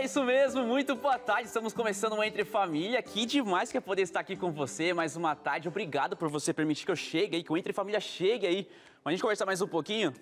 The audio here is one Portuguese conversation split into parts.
É isso mesmo, muito boa tarde. Estamos começando uma Entre Família. Que demais que é poder estar aqui com você mais uma tarde. Obrigado por você permitir que eu chegue aí, que o Entre Família chegue aí. Vamos a gente conversar mais um pouquinho?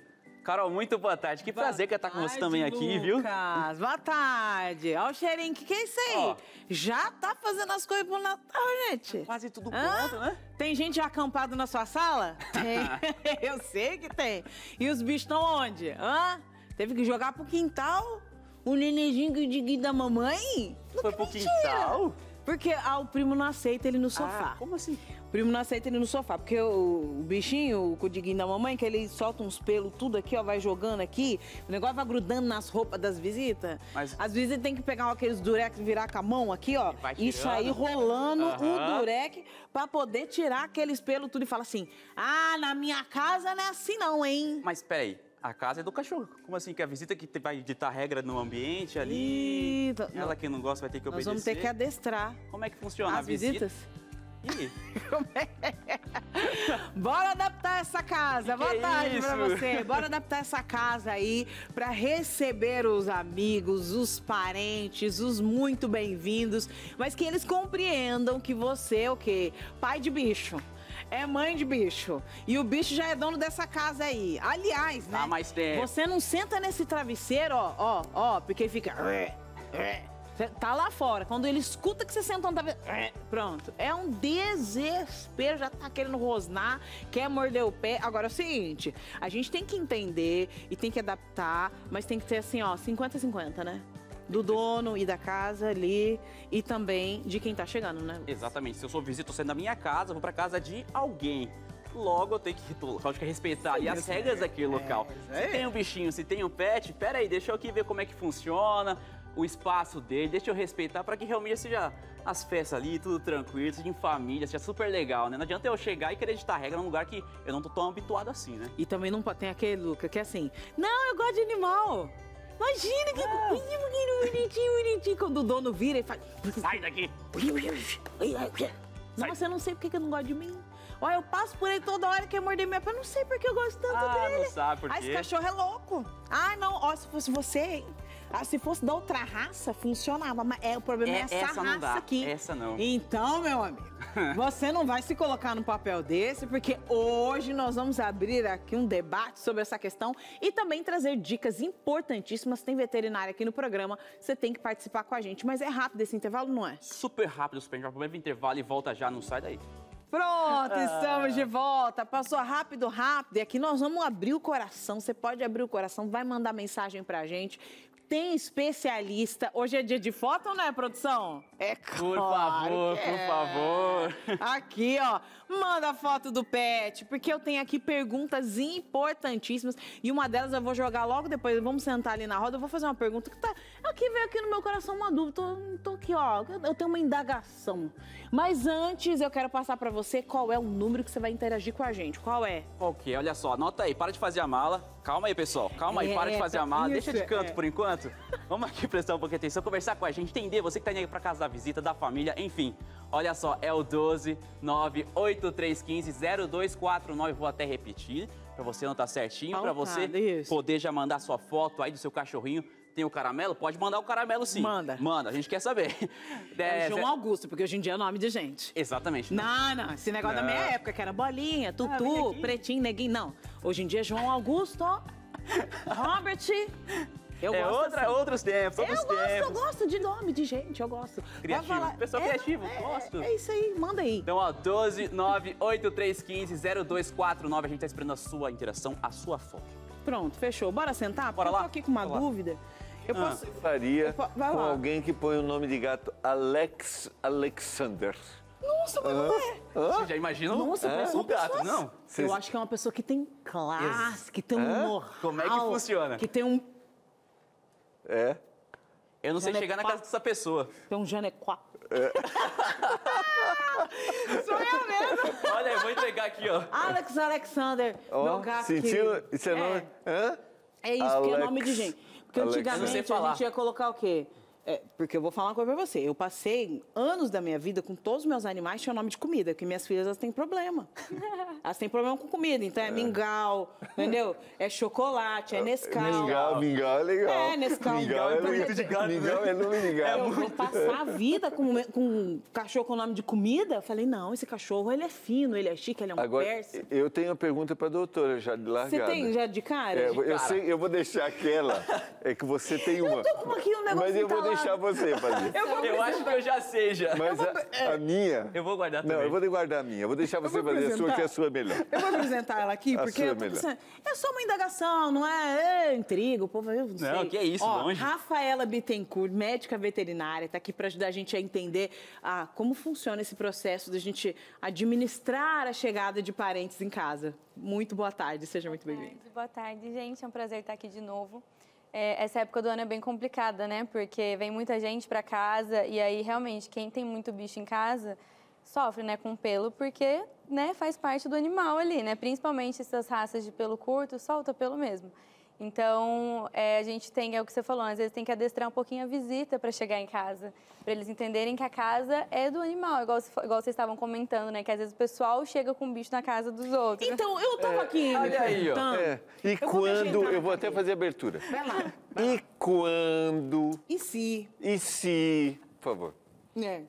Carol, muito boa tarde. Que boa prazer que é estar com você também Lucas. aqui, viu? Lucas, boa tarde. Olha o cheirinho. Que que é isso aí? Ó, já tá fazendo as coisas pro Natal, gente? Tá quase tudo Hã? pronto, né? Tem gente acampado na sua sala? Tem. eu sei que tem. E os bichos estão onde? Hã? Teve que jogar pro quintal? O nenenzinho de diga da mamãe? Não Foi pro tal quintal? Porque ah, o primo não aceita ele no sofá. Ah, como assim? O primo não aceita ele no sofá, porque o, o bichinho, o codiguinho da mamãe, que ele solta uns pelos tudo aqui, ó, vai jogando aqui, o negócio vai grudando nas roupas das visitas. Mas... As visitas tem que pegar ó, aqueles durex, virar com a mão aqui, ó, e, sair rolando o uhum. durex pra poder tirar aqueles pelos tudo e falar assim, ah, na minha casa não é assim não, hein? Mas peraí, a casa é do cachorro. Como assim? Que a visita que vai ditar regra no ambiente ali. Ih, ela que não gosta vai ter que obedecer. Nós vamos ter que adestrar. Como é que funciona as a visita? visitas? Ih. Como é? Bora adaptar essa casa. Que Boa que é tarde é pra você. Bora adaptar essa casa aí para receber os amigos, os parentes, os muito bem-vindos, mas que eles compreendam que você é o quê? Pai de bicho é mãe de bicho. E o bicho já é dono dessa casa aí. Aliás, né? Ah, mais perto. Você não senta nesse travesseiro, ó, ó, ó, porque fica. Tá lá fora. Quando ele escuta que você senta no travesseiro. Pronto. É um desespero. Já tá querendo rosnar, quer morder o pé. Agora é o seguinte: a gente tem que entender e tem que adaptar, mas tem que ter assim, ó, 50-50, né? do dono e da casa ali e também de quem está chegando, né? Exatamente. Se eu sou visita, sendo da minha casa, vou para casa de alguém logo eu tenho que, que respeitar e as regras daquele é, local. É, é. Se tem um bichinho, se tem um pet, aí, deixa eu aqui ver como é que funciona, o espaço dele, deixa eu respeitar para que realmente seja as festas ali, tudo tranquilo, seja em família, seja super legal, né? Não adianta eu chegar e querer editar regra num lugar que eu não tô tão habituado assim, né? E também não tem aquele, Luca, que é assim, não, eu gosto de animal. Imagina que ah. bonitinho, bonitinho, bonitinho. Quando o dono vira e faz. Sai daqui! Sai. Nossa, eu não sei porque que eu não gosto de mim. Olha, eu passo por ele toda hora que ele é morder minha pé. Não sei porque eu gosto tanto ah, dele. Ah, não sabe por quê? Ah, esse cachorro é louco. Ah, não. Ó, se fosse você, hein? Ah, se fosse da outra raça, funcionava. Mas é, o problema é, é essa, essa raça aqui. Essa não. Então, meu amigo, você não vai se colocar no papel desse, porque hoje nós vamos abrir aqui um debate sobre essa questão e também trazer dicas importantíssimas. Tem veterinária aqui no programa, você tem que participar com a gente. Mas é rápido esse intervalo, não é? Super rápido, super. Vai intervalo e volta já, não sai daí. Pronto, ah. estamos de volta. Passou rápido, rápido. E aqui nós vamos abrir o coração. Você pode abrir o coração, vai mandar mensagem pra gente tem especialista. Hoje é dia de foto, não é, produção? É claro. Por favor, é. por favor. Aqui, ó manda foto do pet, porque eu tenho aqui perguntas importantíssimas e uma delas eu vou jogar logo depois. Vamos sentar ali na roda, eu vou fazer uma pergunta que tá aqui é veio aqui no meu coração uma dúvida. Tô, tô aqui, ó, eu tenho uma indagação. Mas antes eu quero passar para você qual é o número que você vai interagir com a gente. Qual é? Qual que é? Olha só, anota aí, para de fazer a mala. Calma aí, pessoal. Calma aí, é, para de é, fazer a mala. Deixa de canto é. por enquanto. Vamos aqui prestar um pouquinho de atenção, conversar com a gente, entender você que tá indo aí para casa da visita, da família, enfim. Olha só, é o 12 98315 0249. Vou até repetir para você não tá certinho, para você isso. poder já mandar sua foto aí do seu cachorrinho tem o caramelo? Pode mandar o caramelo sim. Manda. Manda, a gente quer saber. É, é João Augusto, porque hoje em dia é nome de gente. Exatamente. Não, não. Esse negócio não. da minha época, que era bolinha, tutu, ah, pretinho, neguinho. Não. Hoje em dia é João Augusto, Robert. Eu é gosto outra, assim. outros tempos, outros eu gosto, tempos. Eu gosto de nome de gente, eu gosto. Criativo, falar, pessoa é, criativa, é, gosto. É, é, isso aí, manda aí. Então, ó, 12 4, 0249, a gente tá esperando a sua interação, a sua foto. Pronto, fechou. Bora sentar? Bora lá. Eu tô aqui com uma Bora dúvida. Eu ah. posso... faria eu, com alguém que põe o nome de gato Alex Alexander. Nossa, mas não é. Você já imaginou? Nossa, é, o gato, não. Assim. Eu acho que é uma pessoa que tem classe, que tem um ah, moral. Como é que funciona? Que tem um é. Eu não sei é chegar na casa dessa pessoa. Tem então, um Janequá. É. é. Sou eu mesmo. Olha, eu vou entregar aqui, ó. Alex Alexander, oh, meu gato Sentiu? Isso é nome? É, Hã? é isso Alex. que é nome de gente. Porque Alex. antigamente a gente ia colocar o quê? É, porque eu vou falar uma coisa pra você. Eu passei anos da minha vida com todos os meus animais tinham nome de comida, que minhas filhas elas têm problema. elas têm problema com comida, então é, é mingau, entendeu? É chocolate, é Nescau. Mingau, mingau é legal. É, Nescau. Mingau, mingau é, é, né? é muito de gato. Mingau é nome de gato. Eu vou passar a vida com, com um cachorro com nome de comida? Eu falei, não, esse cachorro, ele é fino, ele é chique, ele é um Agora, persa. eu tenho uma pergunta pra doutora já de largada. Você tem já de cara? É, de eu, cara. Sei, eu vou deixar aquela, é que você tem uma. Eu tô com aqui um negócio Mas eu vou tá deixar você fazer. Eu, vou eu acho que eu já sei Mas a, a, minha. Eu vou guardar também. Não, eu vou guardar a minha. Eu vou deixar você vou fazer a sua, que é a sua melhor. Eu vou apresentar ela aqui, a porque eu tô melhor. pensando. É só uma indagação, não é, é intriga, o povo. Eu não, sei. não que é isso, Ó, longe. Rafaela Bittencourt, médica veterinária, está aqui para ajudar a gente a entender a ah, como funciona esse processo da gente administrar a chegada de parentes em casa. Muito boa tarde, seja muito bem-vinda. Boa tarde, gente. É um prazer estar aqui de novo. É, essa época do ano é bem complicada, né? Porque vem muita gente para casa e aí realmente quem tem muito bicho em casa sofre, né, com pelo, porque, né, faz parte do animal ali, né? Principalmente essas raças de pelo curto, solta pelo mesmo. Então, é, a gente tem, é o que você falou, às vezes tem que adestrar um pouquinho a visita para chegar em casa, para eles entenderem que a casa é do animal, igual, igual, vocês estavam comentando, né? Que às vezes o pessoal chega com o bicho na casa dos outros. Então, eu tava é. aqui. Olha aí, ó. É. E eu quando. Vou eu vou até fazer abertura. Vai lá. Vai. E quando. E se. E se. Por favor. É.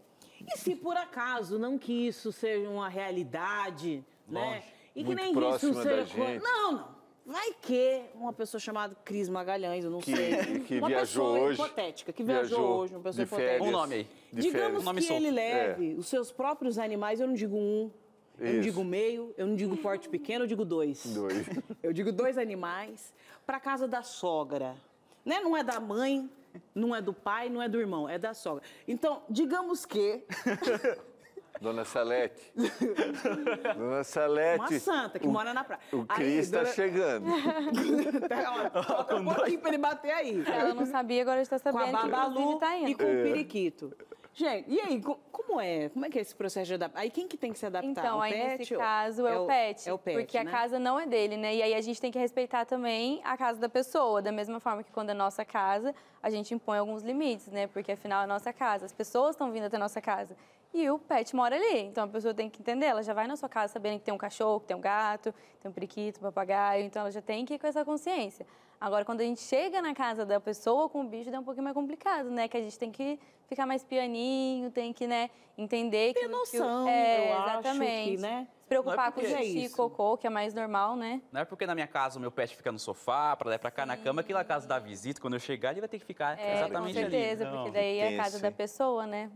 E se por acaso não que isso seja uma realidade, Longe. né? E Muito que nem isso seja. Não, não. Vai que uma pessoa chamada Cris Magalhães, eu não que, sei. Que uma viajou pessoa hoje, hipotética, que viajou, viajou hoje, uma pessoa hipotética. Férias, um nome aí. Digamos férias. que ele leve é. os seus próprios animais, eu não digo um, eu não digo meio, eu não digo porte pequeno, eu digo dois. Dois. eu digo dois animais para casa da sogra. Né? Não é da mãe, não é do pai, não é do irmão, é da sogra. Então, digamos que Dona Salete. Dona Salete. Uma santa que o, mora na praia. O Cris está dona... chegando. Toca um pouquinho pra ele bater aí. Ela não sabia, agora está sabendo com a Babalu tá indo. E com o é. Periquito. Gente, e aí, como é? Como é que é esse processo de adaptar? Aí quem que tem que se adaptar? Então, o aí pet, nesse ou... caso é, é, o pet. É o pet, Porque né? a casa não é dele, né? E aí a gente tem que respeitar também a casa da pessoa, da mesma forma que quando é nossa casa, a gente impõe alguns limites, né? Porque afinal é nossa casa, as pessoas estão vindo até a nossa casa. E o pet mora ali, então a pessoa tem que entender, ela já vai na sua casa sabendo que tem um cachorro, que tem um gato, tem um periquito, um papagaio, então ela já tem que ir com essa consciência. Agora, quando a gente chega na casa da pessoa com o bicho, é um pouquinho mais complicado, né? Que a gente tem que ficar mais pianinho, tem que, né, entender tem que... Ter noção, que, é, eu exatamente. acho que, né? Se preocupar é com é xixi é e cocô, que é mais normal, né? Não é porque na minha casa o meu pet fica no sofá, pra lá pra cá Sim. na cama, que na casa da visita, quando eu chegar, ele vai ter que ficar é, exatamente ali. com certeza, ali. Não, porque daí é a casa da pessoa, né?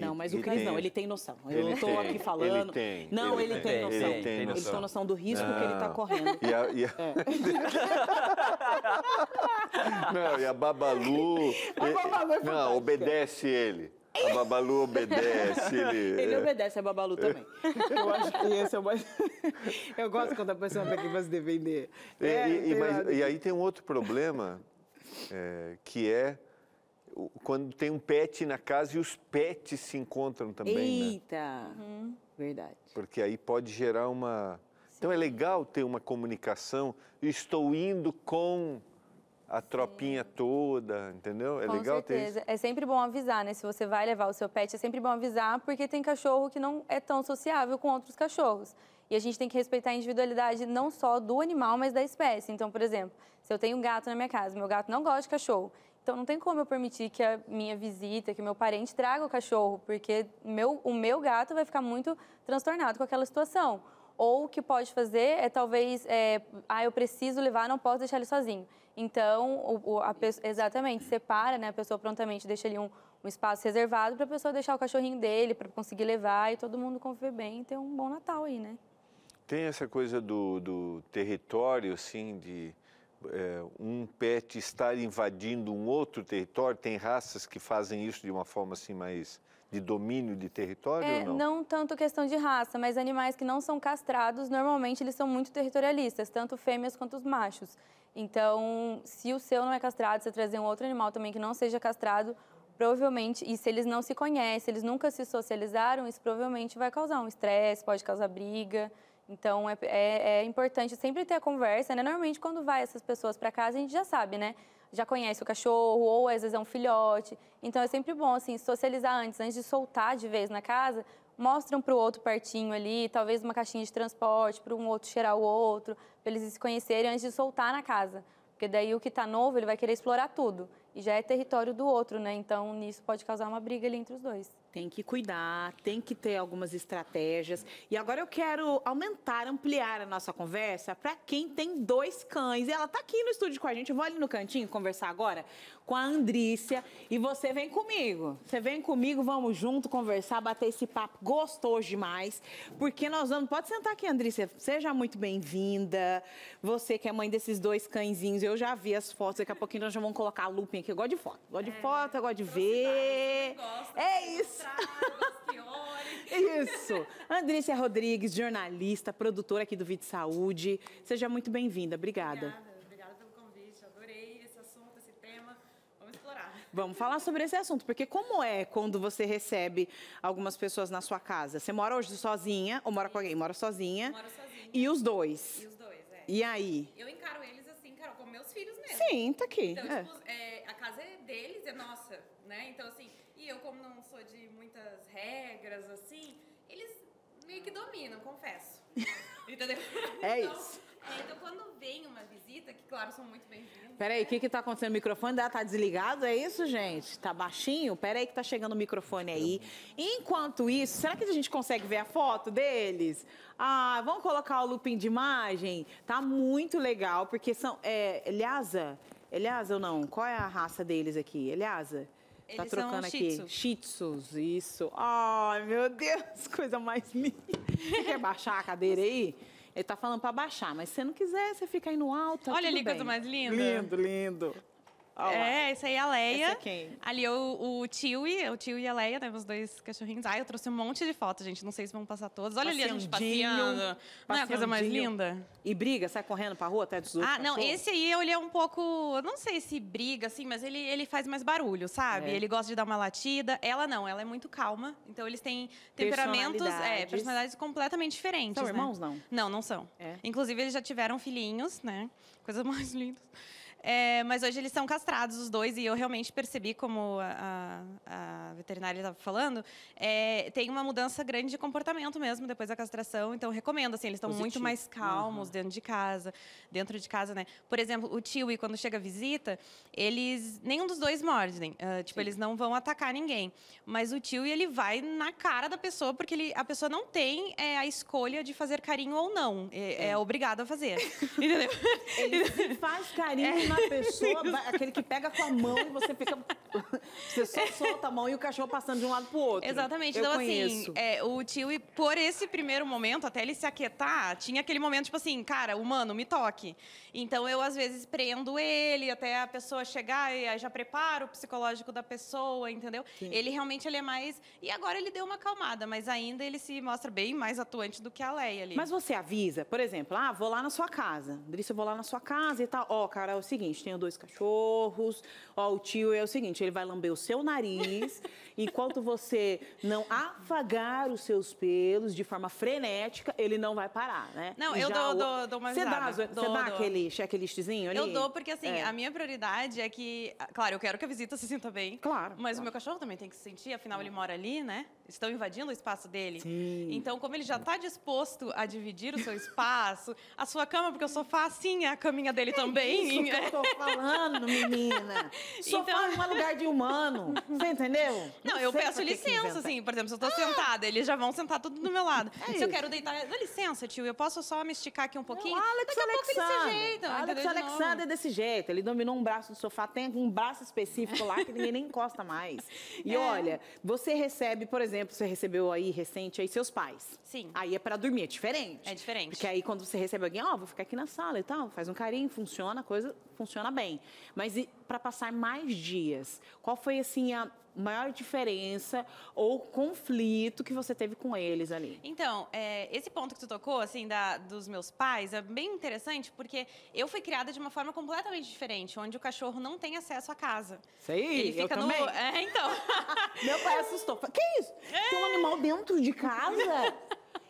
Não, mas o Cris não, ele tem noção. Eu estou aqui falando. Ele tem. Não, ele, ele tem, tem, noção. Ele tem noção. Ele tem noção do risco não. que ele está ah. correndo. E a, e a... É. não, e a Babalu. A Babalu é não, obedece ele. A Babalu obedece. Ele, ele obedece a Babalu também. Eu acho que esse é o mais. Eu gosto quando a pessoa tem aqui para se defender. É, e, e, mas, e, aí tem um outro problema, é, que é quando tem um pet na casa e os pets se encontram também, né? Eita! Né? Uhum. Verdade. Porque aí pode gerar uma... Sim. Então é legal ter uma comunicação, estou indo com a tropinha Sim. toda, entendeu? É com legal certeza. ter isso. É sempre bom avisar, né? Se você vai levar o seu pet, é sempre bom avisar, porque tem cachorro que não é tão sociável com outros cachorros. E a gente tem que respeitar a individualidade não só do animal, mas da espécie. Então, por exemplo, se eu tenho um gato na minha casa, meu gato não gosta de cachorro, então não tem como eu permitir que a minha visita, que meu parente traga o cachorro, porque meu, o meu gato vai ficar muito transtornado com aquela situação. Ou o que pode fazer é talvez, é, ah, eu preciso levar, não posso deixar ele sozinho. Então, o, a exatamente, separa, né? A pessoa prontamente deixa ali um, um espaço reservado para a pessoa deixar o cachorrinho dele, para conseguir levar e todo mundo conviver bem e ter um bom Natal aí, né? Tem essa coisa do, do território, assim, de é, um pet estar invadindo um outro território? Tem raças que fazem isso de uma forma assim mais de domínio de território? É, não? não tanto questão de raça, mas animais que não são castrados, normalmente eles são muito territorialistas, tanto fêmeas quanto os machos. Então, se o seu não é castrado, você trazer um outro animal também que não seja castrado, provavelmente, e se eles não se conhecem, eles nunca se socializaram, isso provavelmente vai causar um estresse, pode causar briga. Então é, é, é, importante sempre ter a conversa, né? Normalmente quando vai essas pessoas para casa a gente já sabe, né? Já conhece o cachorro ou às vezes é um filhote. Então é sempre bom assim socializar antes, antes de soltar de vez na casa. Mostram para o outro pertinho ali, talvez uma caixinha de transporte para um outro cheirar o outro, para eles se conhecerem antes de soltar na casa, porque daí o que está novo ele vai querer explorar tudo e já é território do outro, né? Então nisso pode causar uma briga ali entre os dois tem que cuidar, tem que ter algumas estratégias. E agora eu quero aumentar, ampliar a nossa conversa para quem tem dois cães. E ela está aqui no estúdio com a gente. Eu vou ali no cantinho conversar agora com a Andrícia. E você vem comigo. Você vem comigo, vamos junto conversar, bater esse papo gostoso demais. Porque nós vamos. Pode sentar aqui, Andrícia. Seja muito bem-vinda. Você que é mãe desses dois cãezinhos, eu já vi as fotos. Daqui a pouquinho nós já vamos colocar a looping aqui. Eu gosto de foto. Gosto de é, foto, eu gosto de ver. é isso. Isso. Andrícia Rodrigues, jornalista, produtora aqui do Vídeo Saúde. Seja muito bem-vinda. Obrigada. Obrigada. Vamos falar sobre esse assunto, porque como é quando você recebe algumas pessoas na sua casa? Você mora hoje sozinha, ou mora Sim. com alguém? Mora sozinha. Moro sozinha. E os dois. E os dois, é. E aí? Eu encaro eles assim, cara, como meus filhos mesmo. Sim, tá aqui. Então, é. tipo, é, a casa é deles, é nossa, né? Então, assim, e eu como não sou de muitas regras, assim, eles meio que dominam, confesso. Entendeu? É então, isso. Então, quando vem uma visita, que claro, são muito bem-vindos. Peraí, o né? que que tá acontecendo? O microfone dela tá desligado? É isso, gente? Tá baixinho? Peraí que tá chegando o microfone aí. Enquanto isso, será que a gente consegue ver a foto deles? Ah, vamos colocar o looping de imagem? Tá muito legal, porque são... É, Lhasa? Eliasa ou não? Qual é a raça deles aqui? Eliasa? Tá Eles trocando aqui. Shih, tzus, isso. Ai, oh, meu Deus, coisa mais linda. Quer baixar a cadeira aí? Ele tá falando para baixar, mas se você não quiser, você fica aí no alto. Tá Olha ali, coisa mais linda. Lindo, lindo. Olá. É, esse aí é a Leia. Esse é quem? Ali é o, tio e o tio e a Leia, né? Os dois cachorrinhos. Ai, eu trouxe um monte de fotos, gente. Não sei se vão passar todas. Olha ali a gente passeando. Não é a coisa mais linda? E briga, sai correndo pra rua até dos outros. Ah, não, esse aí ele é um pouco. Não sei se briga, assim, mas ele, ele faz mais barulho, sabe? É. Ele gosta de dar uma latida. Ela não, ela é muito calma. Então eles têm temperamentos, é, personalidades, é, personalidades completamente diferentes. São né? irmãos, não? Não, não são. É. Inclusive, eles já tiveram filhinhos, né? Coisas mais lindas. É, mas hoje eles são castrados, os dois, e eu realmente percebi, como a, a, veterinária estava falando, é, tem uma mudança grande de comportamento mesmo depois da castração. Então, recomendo, assim, eles estão muito mais calmos uhum. dentro de casa. Dentro de casa, né? Por exemplo, o tio e quando chega a visita, eles. Nenhum dos dois mordem. Uh, né? ah, tipo, Sim. eles não vão atacar ninguém. Mas o tio ele vai na cara da pessoa, porque ele, a pessoa não tem é, a escolha de fazer carinho ou não. É, é, é. obrigado a fazer. entendeu? Ele faz carinho é. pessoa, aquele que pega com a mão e você fica. Você só solta a mão e o cachorro passando de um lado pro outro. Exatamente. Eu então, assim, conheço. assim, é, o tio, por esse primeiro momento, até ele se aquietar, tinha aquele momento, tipo assim, cara, humano, me toque. Então eu, às vezes, prendo ele até a pessoa chegar e já preparo o psicológico da pessoa, entendeu? Sim. Ele realmente ele é mais. E agora ele deu uma acalmada, mas ainda ele se mostra bem mais atuante do que a Leia ali. Mas você avisa, por exemplo, ah, vou lá na sua casa. Drice, eu vou lá na sua casa e tal. Ó, oh, cara, é o seguinte seguinte: tenho dois cachorros, ó, o tio é o seguinte, ele vai lamber o seu nariz, enquanto você não afagar os seus pelos de forma frenética, ele não vai parar, né? Não, e eu dou, o... dou, dou uma Você dá, você dou, dá dou. aquele checklistzinho ali? Eu dou, porque assim, é. a minha prioridade é que. Claro, eu quero que a visita se sinta bem. Claro. Mas claro. o meu cachorro também tem que se sentir, afinal, ele mora ali, né? Estão invadindo o espaço dele. Sim. Então, como ele já está disposto a dividir o seu espaço, a sua cama, porque o sofá, sim, é a caminha dele é também. Isso, é tô falando, menina. Só então... é um lugar de humano. Você entendeu? Não, não eu peço licença, assim. Por exemplo, se eu tô ah. sentada, eles já vão sentar tudo do meu lado. É se isso. eu quero deitar, dá licença, tio, eu posso só me esticar aqui um pouquinho? Não, Alex Daqui a Alexander. pouco eles se Alex Alexander é desse jeito. Ele dominou um braço do sofá, tem um braço específico lá que ninguém nem encosta mais. E é. olha, você recebe, por exemplo, você recebeu aí recente aí seus pais. Sim. Aí é para dormir, é diferente. É diferente. Porque aí quando você recebe alguém, ó, oh, vou ficar aqui na sala e tal, faz um carinho, funciona, a coisa funciona bem. Mas para passar mais dias, qual foi assim a maior diferença ou conflito que você teve com eles ali? Então, é, esse ponto que tu tocou, assim, da, dos meus pais, é bem interessante porque eu fui criada de uma forma completamente diferente, onde o cachorro não tem acesso à casa. Isso aí, Ele fica eu no... também. É, então. Meu pai assustou. Que isso? É. Tem um animal dentro de casa?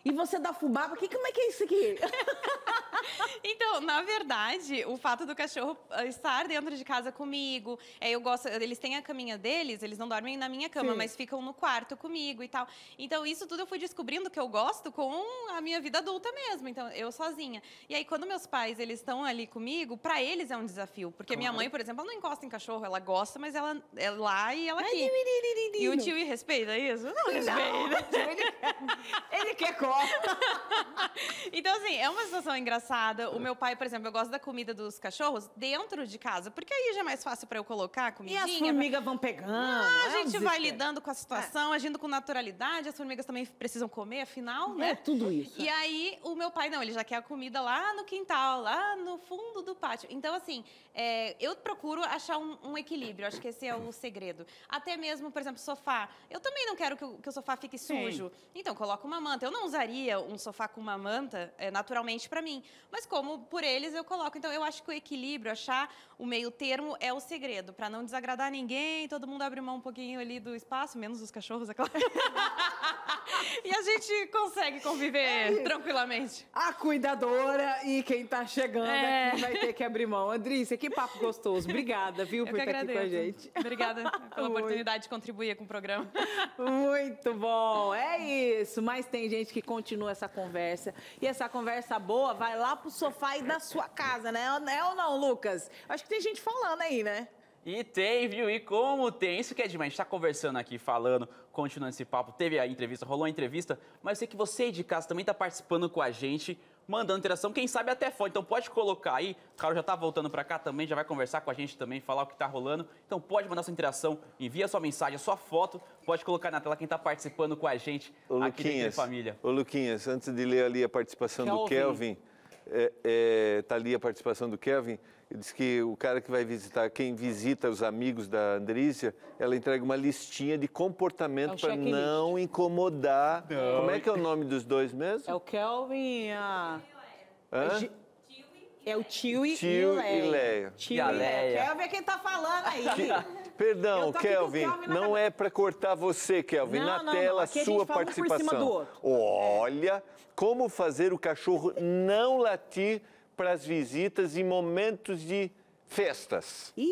E você dá fubá, porque como é que é isso aqui? então, na verdade, o fato do cachorro ah, estar dentro de casa comigo, é, eu gosto, eles têm a caminha deles, eles não dormem na minha cama, Sim. mas ficam no quarto comigo e tal. Então, isso tudo eu fui descobrindo que eu gosto com a minha vida adulta mesmo, então eu sozinha. E aí quando meus pais, eles estão ali comigo, para eles é um desafio, porque claro. minha mãe, por exemplo, ela não encosta em cachorro, ela gosta, mas ela é lá e ela aqui. e o tio respeita isso? Não, respeita. Não, ele, ele quer cobra. então, assim, é uma situação engraçada. O meu pai, por exemplo, eu gosto da comida dos cachorros dentro de casa, porque aí já é mais fácil para eu colocar a comidinha. E as formigas vão pegando. Ah, né? a gente um vai lidando com a é. situação, é. agindo com naturalidade. As formigas também precisam comer, afinal, é né? É tudo isso. E é. aí, o meu pai, não, ele já quer a comida lá no quintal, lá no fundo do pátio. Então, assim, é, eu procuro achar um, um equilíbrio. Acho que esse é o segredo. Até mesmo, por exemplo, sofá. Eu também não quero que o, que o sofá fique Sim. sujo. Então, coloco uma manta. Eu não usaria um sofá com uma manta é, naturalmente para mim, mas como por eles eu coloco. Então eu acho que o equilíbrio, achar o meio termo é o segredo, para não desagradar ninguém, todo mundo abre mão um pouquinho ali do espaço, menos os cachorros, é claro. e a gente consegue conviver é tranquilamente. A cuidadora e quem tá chegando é. aqui vai ter que abrir mão. Andrícia, que papo gostoso. Obrigada, viu, eu por estar agradeço. aqui com a gente. Obrigada pela oportunidade de contribuir com o programa. Muito bom. É isso, mas tem gente que continua essa conversa. E essa conversa boa vai lá pro sofá e da sua casa, né? É ou não, Lucas? Acho que tem gente falando aí, né? E tem, viu? E como tem? Isso que é demais. A gente tá conversando aqui, falando, continuando esse papo. Teve a entrevista, rolou a entrevista, mas eu sei que você de casa também tá participando com a gente mandando interação, quem sabe até fora. Então pode colocar aí, o Carol já está voltando para cá também, já vai conversar com a gente também, falar o que está rolando. Então pode mandar sua interação, envia sua mensagem, sua foto, pode colocar na tela quem está participando com a gente o aqui da Família. Ô Luquinhas, antes de ler ali a participação Kelvin. do Kelvin é, é, tá ali a participação do Kevin, ele disse que o cara que vai visitar, quem visita os amigos da Andrícia, ela entrega uma listinha de comportamento é para não incomodar. Não. Como é que é o nome dos dois mesmo? É o Kelvin e a... Hã? É, é o Tio e, tio e o Leia. Tio e Leia. Kelvin é quem tá falando aí. Perdão, Kelvin, Kelvin não cabeça. é para cortar você, Kelvin. Não, na não, tela, não. sua participação. Olha, como fazer o cachorro não latir para as visitas em momentos de festas. Ih,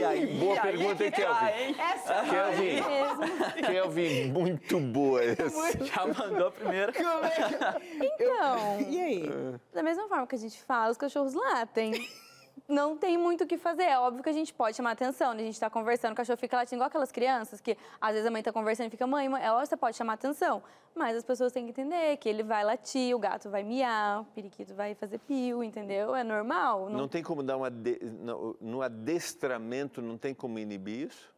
Ih aí, boa aí, é pergunta, Kelvin. Hein? Essa ah, Kelvin, é Kelvin, muito boa essa. Já mandou a primeira. É então, e aí? Da mesma forma que a gente fala, os cachorros latem não tem muito o que fazer. É óbvio que a gente pode chamar atenção, né? A gente tá conversando, o cachorro fica latindo igual aquelas crianças que às vezes a mãe tá conversando e fica, mãe, mãe, que você pode chamar atenção. Mas as pessoas têm que entender que ele vai latir, o gato vai miar, o periquito vai fazer pio, entendeu? É normal. Não, não tem como dar uma. De... No adestramento, não tem como inibir isso?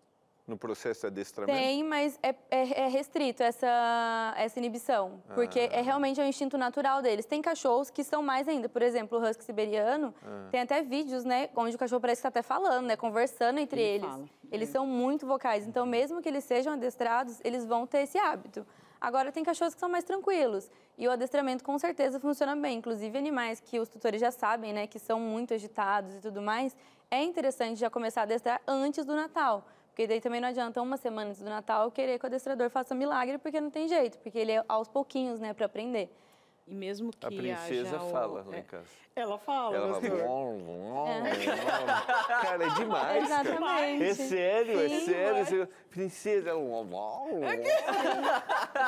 no processo de é adestramento? Tem, mas é, é, é restrito essa, essa inibição, ah. porque é realmente é instinto natural deles. Tem cachorros que são mais ainda, por exemplo, o husky siberiano, ah. tem até vídeos, né, onde o cachorro parece que tá até falando, né, conversando entre Ele eles. Fala. É. Eles são muito vocais, então mesmo que eles sejam adestrados, eles vão ter esse hábito. Agora, tem cachorros que são mais tranquilos. E o adestramento com certeza funciona bem. Inclusive, animais que os tutores já sabem, né, que são muito agitados e tudo mais, é interessante já começar a adestrar antes do Natal. Porque daí também não adianta uma semana antes do Natal querer que o adestrador faça milagre, porque não tem jeito, porque ele é aos pouquinhos, né, para aprender. E mesmo que a princesa fala o... É. lá em casa. Ela fala. Ela fala. É. Cara, é demais. Exatamente. Cara. É sério, Sim, é sério. Você... Princesa, ela. Você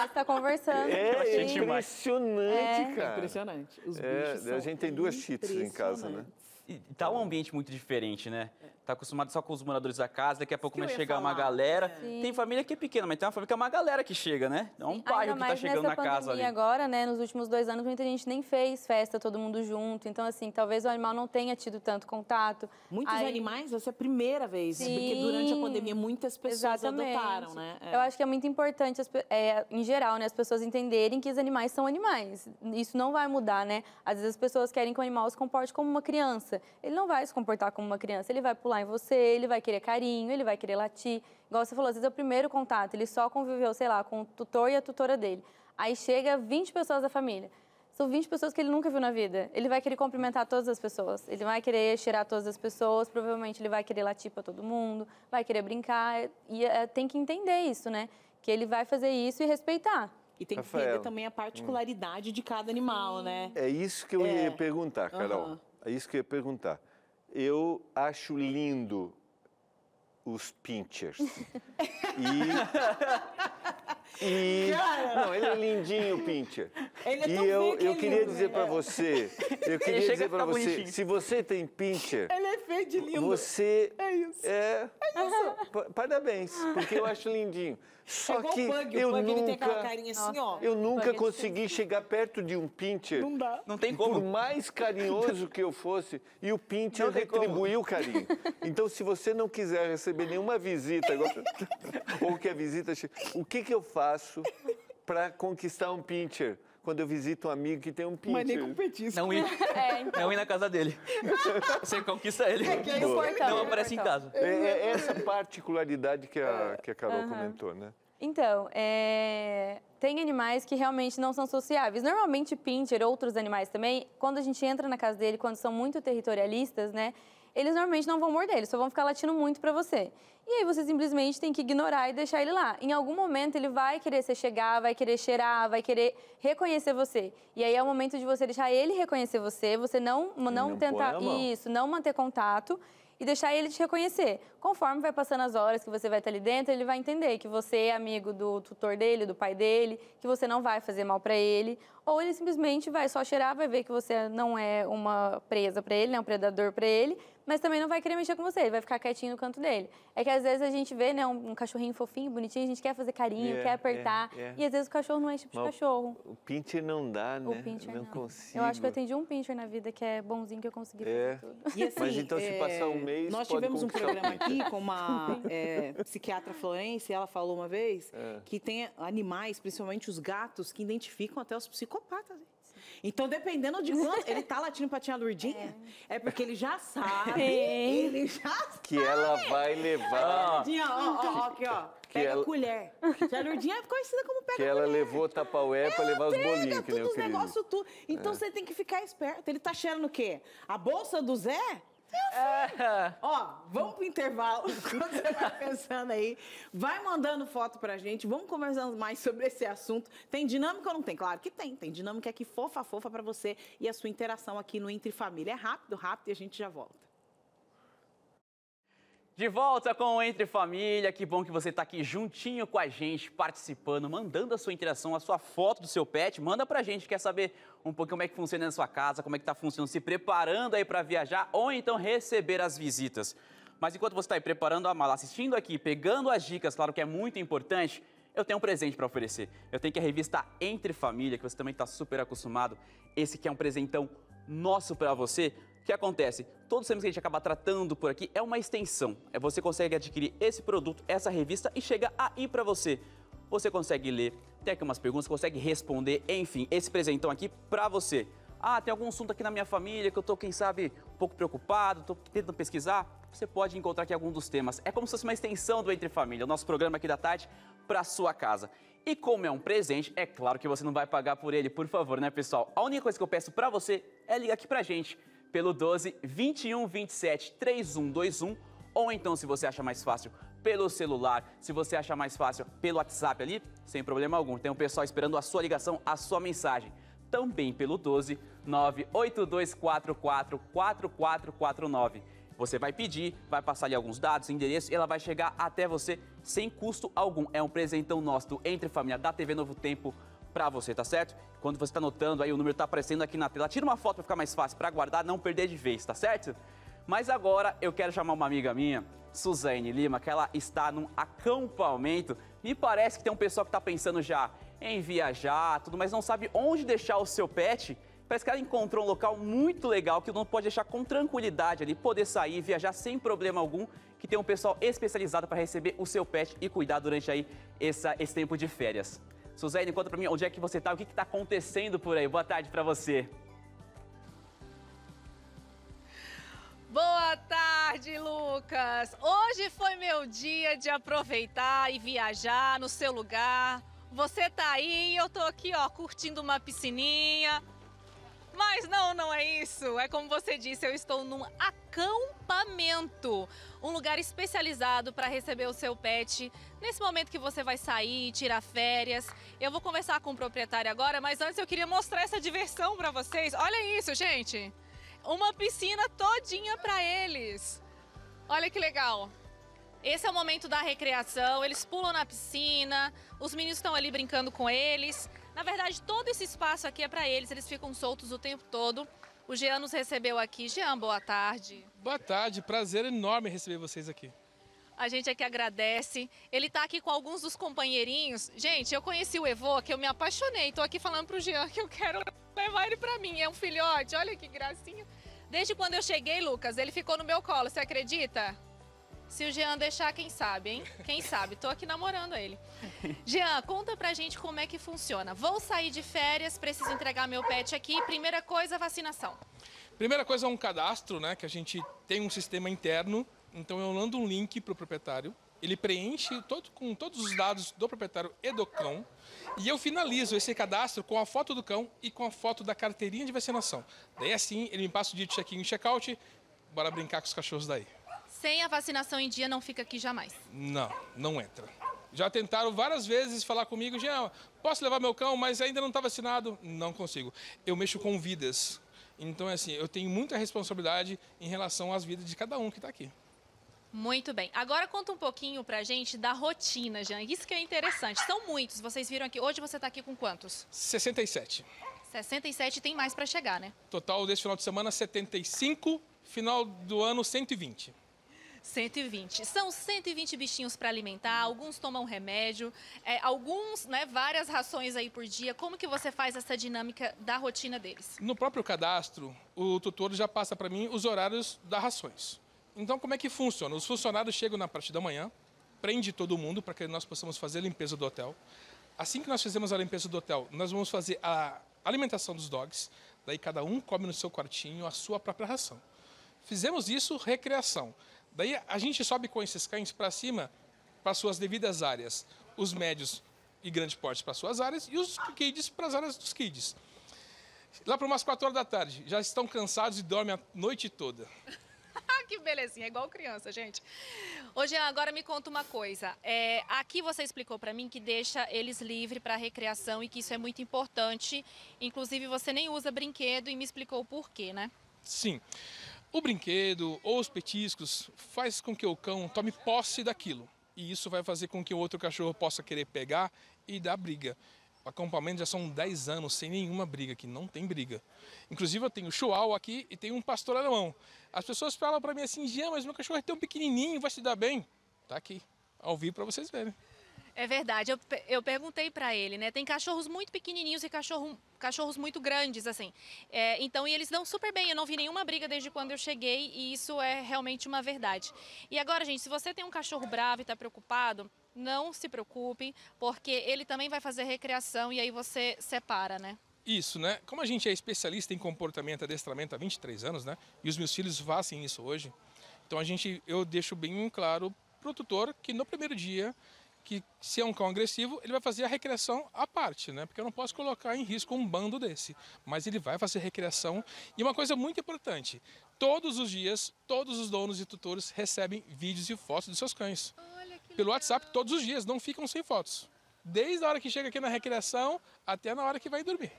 está conversando. É, é impressionante, é. cara. Impressionante. Os é, bichos é, A gente tem duas cheats em casa, né? E tá um ambiente muito diferente, né? É tá acostumado só com os moradores da casa, daqui a pouco vai chegar uma galera. Sim. É. Tem família que é pequena, mas tem uma família que é uma galera que chega, né? É um pai bairro que tá chegando na casa ali. agora, né, nos últimos dois anos, muita gente nem fez festa, todo mundo junto. Então, assim, talvez o animal não tenha tido tanto contato. Muitos Aí... animais, essa é a primeira vez, Sim. Né? porque durante a pandemia muitas pessoas Exatamente. adotaram, né? É. Eu acho que é muito importante, as, é, em geral, né, as pessoas entenderem que os animais são animais. Isso não vai mudar, né? Às vezes as pessoas querem que o animal se comporte como uma criança. Ele não vai se comportar como uma criança, ele vai pular colar em você, ele vai querer carinho, ele vai querer latir. Igual você falou, às vezes é o primeiro contato, ele só conviveu, sei lá, com o tutor e a tutora dele. Aí chega 20 pessoas da família. São 20 pessoas que ele nunca viu na vida. Ele vai querer cumprimentar todas as pessoas. Ele vai querer cheirar todas as pessoas. Provavelmente ele vai querer latir para todo mundo, vai querer brincar. E é, tem que entender isso, né? Que ele vai fazer isso e respeitar. E tem Rafael, que entender também a particularidade hum. de cada animal, né? É isso que eu é. ia perguntar, Carol. Uhum. É isso que eu ia perguntar eu acho lindo os pinchers. e. e não, ele é lindinho, Pincher. Ele é e tão eu, eu queria lindo, dizer é. para você, eu queria dizer para você, bonitinho. se você tem pincher, ele é feio de lindo. Você é isso. É, é isso. Parabéns, porque eu acho lindinho. Só é que o Pug. O eu Pug, nunca, tem aquela carinha assim, ó. Eu nunca é consegui chegar perto de um pincher. Não dá. Não tem como. Por mais carinhoso que eu fosse, e o pincher retribuiu o carinho. Então, se você não quiser receber nenhuma visita, ou que a visita... O que, que eu faço para conquistar um pincher? quando eu visito um amigo que tem um pinche. Mas nem com petisco. Não ir, né? é, então. não ir na casa dele. Você conquista ele. É que é importante. Não aparece né, em casa. É, é essa particularidade que a, é. que a Carol uhum. comentou, né? Então, é... tem animais que realmente não são sociáveis. Normalmente, pincher, outros animais também, quando a gente entra na casa dele, quando são muito territorialistas, né? eles normalmente não vão morder, eles só vão ficar latindo muito para você. E aí você simplesmente tem que ignorar e deixar ele lá. Em algum momento ele vai querer se chegar, vai querer cheirar, vai querer reconhecer você. E aí é o momento de você deixar ele reconhecer você, você não não, não tentar isso, não manter contato e deixar ele te reconhecer. Conforme vai passando as horas que você vai estar ali dentro, ele vai entender que você é amigo do tutor dele, do pai dele, que você não vai fazer mal para ele, ou ele simplesmente vai só cheirar, vai ver que você não é uma presa para ele, não é um predador para ele, mas também não vai querer mexer com você, ele vai ficar quietinho no canto dele. É que às vezes a gente vê, né, um, um cachorrinho fofinho, bonitinho, a gente quer fazer carinho, quer apertar, e às vezes o cachorro não é tipo de cachorro. O pincher não dá, né? O pincher não, não. consigo. Eu acho que eu atendi um pincher na vida que é bonzinho que eu consegui é. tudo. E, assim, mas então se é... passar um é, mês, Nós tivemos um programa aqui com uma é, psiquiatra Florence, ela falou uma vez é. que tem animais, principalmente os gatos, que identificam até os psicopatas. Então, dependendo de quanto ele tá latindo pra tia Lurdinha, é, é porque ele já sabe. ele já sabe. Que ela vai levar. Lurdinha, ó, ó, então, ó, aqui, ó. Que pega ela... colher. Tia Lurdinha é conhecida como pega que colher. Que ela levou o tapaué pra levar os bolinhos, que nem eu queria. negócio tudo. Então, é. você tem que ficar esperto. Ele tá cheirando o quê? A bolsa do Zé? É. Ó, vamos pro intervalo. Quando você vai pensando aí, vai mandando foto pra gente, vamos conversando mais sobre esse assunto. Tem dinâmica ou não tem? Claro que tem. Tem dinâmica aqui fofa, fofa para você e a sua interação aqui no Entre Família. É rápido, rápido e a gente já volta. De volta com o Entre Família, que bom que você está aqui juntinho com a gente, participando, mandando a sua interação, a sua foto do seu pet, manda pra gente, quer saber um pouco como é que funciona na sua casa, como é que tá funcionando, se preparando aí para viajar ou então receber as visitas. Mas enquanto você está aí preparando a mala, assistindo aqui, pegando as dicas, claro que é muito importante, eu tenho um presente para oferecer. Eu tenho que a revista Entre Família, que você também está super acostumado. Esse aqui é um presentão nosso para você que acontece? Todos os temas que a gente acaba tratando por aqui é uma extensão. É você consegue adquirir esse produto, essa revista e chega aí para você. Você consegue ler, tem aqui umas perguntas, consegue responder, enfim, esse presentão aqui para você. Ah, tem algum assunto aqui na minha família que eu tô, quem sabe, um pouco preocupado, tô tentando pesquisar. Você pode encontrar aqui algum dos temas. É como se fosse uma extensão do Entre Família, o nosso programa aqui da tarde para sua casa. E como é um presente, é claro que você não vai pagar por ele, por favor, né, pessoal? A única coisa que eu peço para você é ligar aqui pra gente pelo 12 21 27 3121 ou então se você acha mais fácil pelo celular, se você acha mais fácil pelo WhatsApp ali, sem problema algum. Tem um pessoal esperando a sua ligação, a sua mensagem. Também pelo 12 982444449. Você vai pedir, vai passar ali alguns dados, endereço e ela vai chegar até você sem custo algum. É um presentão nosso do Entre Família da TV Novo Tempo para você, tá certo? Quando você está anotando aí, o número está aparecendo aqui na tela. Tira uma foto para ficar mais fácil, para guardar, não perder de vez, tá certo? Mas agora eu quero chamar uma amiga minha, Suzane Lima, que ela está num acampamento. Me parece que tem um pessoal que está pensando já em viajar, tudo, mas não sabe onde deixar o seu pet. Parece que ela encontrou um local muito legal que o dono pode deixar com tranquilidade ali, poder sair, viajar sem problema algum, que tem um pessoal especializado para receber o seu pet e cuidar durante aí essa, esse tempo de férias. Suzane, conta para mim onde é que você está, o que está acontecendo por aí. Boa tarde para você. Boa tarde, Lucas. Hoje foi meu dia de aproveitar e viajar no seu lugar. Você tá aí e eu tô aqui, ó, curtindo uma piscininha, mas não, não é isso. É como você disse, eu estou num acampamento, um lugar especializado para receber o seu pet. Nesse momento que você vai sair, tirar férias, eu vou conversar com o proprietário agora, mas antes eu queria mostrar essa diversão para vocês. Olha isso, gente. Uma piscina todinha para eles. Olha que legal. Esse é o momento da recreação, eles pulam na piscina, os meninos estão ali brincando com eles. Na verdade, todo esse espaço aqui é para eles, eles ficam soltos o tempo todo. O Jean nos recebeu aqui. Jean, boa tarde. Boa tarde, prazer enorme receber vocês aqui. A gente aqui é agradece. Ele está aqui com alguns dos companheirinhos. Gente, eu conheci o Evô, que eu me apaixonei. Estou aqui falando para o Jean que eu quero levar ele para mim. É um filhote, olha que gracinha. Desde quando eu cheguei, Lucas, ele ficou no meu colo, você acredita? Se o Jean deixar, quem sabe, hein? Quem sabe? Tô aqui namorando ele. Jean, conta pra gente como é que funciona. Vou sair de férias, preciso entregar meu pet aqui. Primeira coisa, vacinação. Primeira coisa é um cadastro, né? Que a gente tem um sistema interno. Então eu mando um link pro proprietário. Ele preenche todo, com todos os dados do proprietário e do cão. E eu finalizo esse cadastro com a foto do cão e com a foto da carteirinha de vacinação. Daí assim ele me passa o dia de check-in e check-out. Bora brincar com os cachorros daí sem a vacinação em dia não fica aqui jamais? Não, não entra. Já tentaram várias vezes falar comigo, Jean, posso levar meu cão, mas ainda não está vacinado? Não consigo. Eu mexo com vidas. Então, é assim, eu tenho muita responsabilidade em relação às vidas de cada um que está aqui. Muito bem. Agora conta um pouquinho pra gente da rotina, Jean. Isso que é interessante. São muitos, vocês viram aqui. Hoje você está aqui com quantos? 67. 67 tem mais para chegar, né? Total desse final de semana, 75. Final do ano, 120. 120. São 120 bichinhos para alimentar, alguns tomam remédio, é, alguns, né, várias rações aí por dia. Como que você faz essa dinâmica da rotina deles? No próprio cadastro, o tutor já passa para mim os horários das rações. Então, como é que funciona? Os funcionários chegam na parte da manhã, prende todo mundo para que nós possamos fazer a limpeza do hotel. Assim que nós fizemos a limpeza do hotel, nós vamos fazer a alimentação dos dogs. Daí cada um come no seu quartinho a sua própria ração. Fizemos isso, recreação. Daí a gente sobe com esses cães para cima, para suas devidas áreas. Os médios e grandes porte para suas áreas e os kids para as áreas dos kids. Lá para umas 4 horas da tarde, já estão cansados e dormem a noite toda. que belezinha, é igual criança, gente. Hoje agora me conta uma coisa. É, aqui você explicou para mim que deixa eles livres para recreação e que isso é muito importante. Inclusive você nem usa brinquedo e me explicou o porquê, né? Sim. O brinquedo ou os petiscos faz com que o cão tome posse daquilo. E isso vai fazer com que o outro cachorro possa querer pegar e dar briga. O acampamento já são 10 anos sem nenhuma briga, que não tem briga. Inclusive eu tenho chihuahua aqui e tenho um pastor alemão. As pessoas falam para mim assim, Jean, mas meu cachorro é tão pequenininho, vai se dar bem. Tá aqui, ao vivo para vocês verem. É verdade. Eu, eu perguntei para ele, né? Tem cachorros muito pequenininhos e cachorro, cachorros muito grandes, assim. É, então, e eles dão super bem. Eu não vi nenhuma briga desde quando eu cheguei e isso é realmente uma verdade. E agora, gente, se você tem um cachorro bravo e está preocupado, não se preocupe, porque ele também vai fazer recreação e aí você separa, né? Isso, né? Como a gente é especialista em comportamento e adestramento há 23 anos, né? E os meus filhos fazem isso hoje. Então a gente, eu deixo bem claro pro tutor que no primeiro dia que se é um cão agressivo, ele vai fazer a recreação à parte, né? Porque eu não posso colocar em risco um bando desse, mas ele vai fazer recreação. E uma coisa muito importante, todos os dias, todos os donos e tutores recebem vídeos e fotos dos seus cães. Pelo WhatsApp, todos os dias, não ficam sem fotos. Desde a hora que chega aqui na recreação até na hora que vai dormir.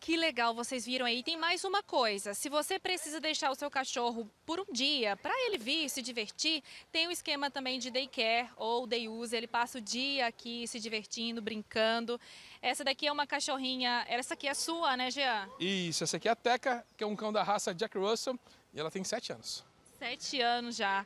Que legal, vocês viram aí. Tem mais uma coisa: se você precisa deixar o seu cachorro por um dia para ele vir se divertir, tem o um esquema também de daycare ou day use. Ele passa o dia aqui se divertindo, brincando. Essa daqui é uma cachorrinha, essa aqui é sua, né, Jean? Isso, essa aqui é a Teca, que é um cão da raça Jack Russell, e ela tem sete anos. Sete anos já.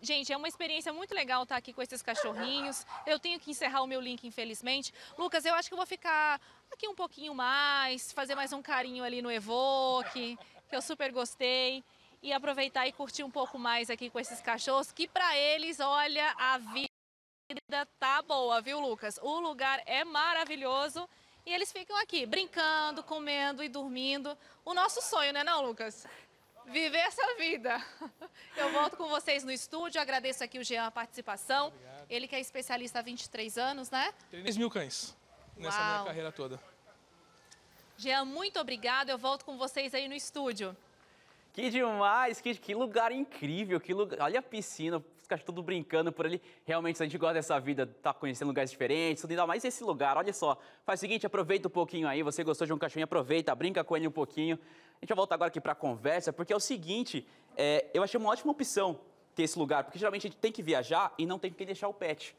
Gente, é uma experiência muito legal estar aqui com esses cachorrinhos. Eu tenho que encerrar o meu link, infelizmente. Lucas, eu acho que eu vou ficar aqui um pouquinho mais, fazer mais um carinho ali no Evoque, que eu super gostei. E aproveitar e curtir um pouco mais aqui com esses cachorros, que para eles, olha, a vida tá boa, viu, Lucas? O lugar é maravilhoso e eles ficam aqui brincando, comendo e dormindo. O nosso sonho, né, não, Lucas? Viver essa vida. Eu volto com vocês no estúdio, agradeço aqui o Jean a participação. Obrigado. Ele que é especialista há 23 anos, né? 3 mil cães nessa Uau. minha carreira toda. Jean, muito obrigado. Eu volto com vocês aí no estúdio. Que demais, que, que lugar incrível, que lugar. Olha a piscina, os cachorros tudo brincando por ali. Realmente, a gente gosta dessa vida, tá conhecendo lugares diferentes, tudo ainda mais esse lugar. Olha só, faz o seguinte, aproveita um pouquinho aí. Você gostou de um cachorrinho, aproveita, brinca com ele um pouquinho. A gente vai voltar agora aqui para conversa, porque é o seguinte, é, eu achei uma ótima opção ter esse lugar, porque geralmente a gente tem que viajar e não tem quem deixar o pet.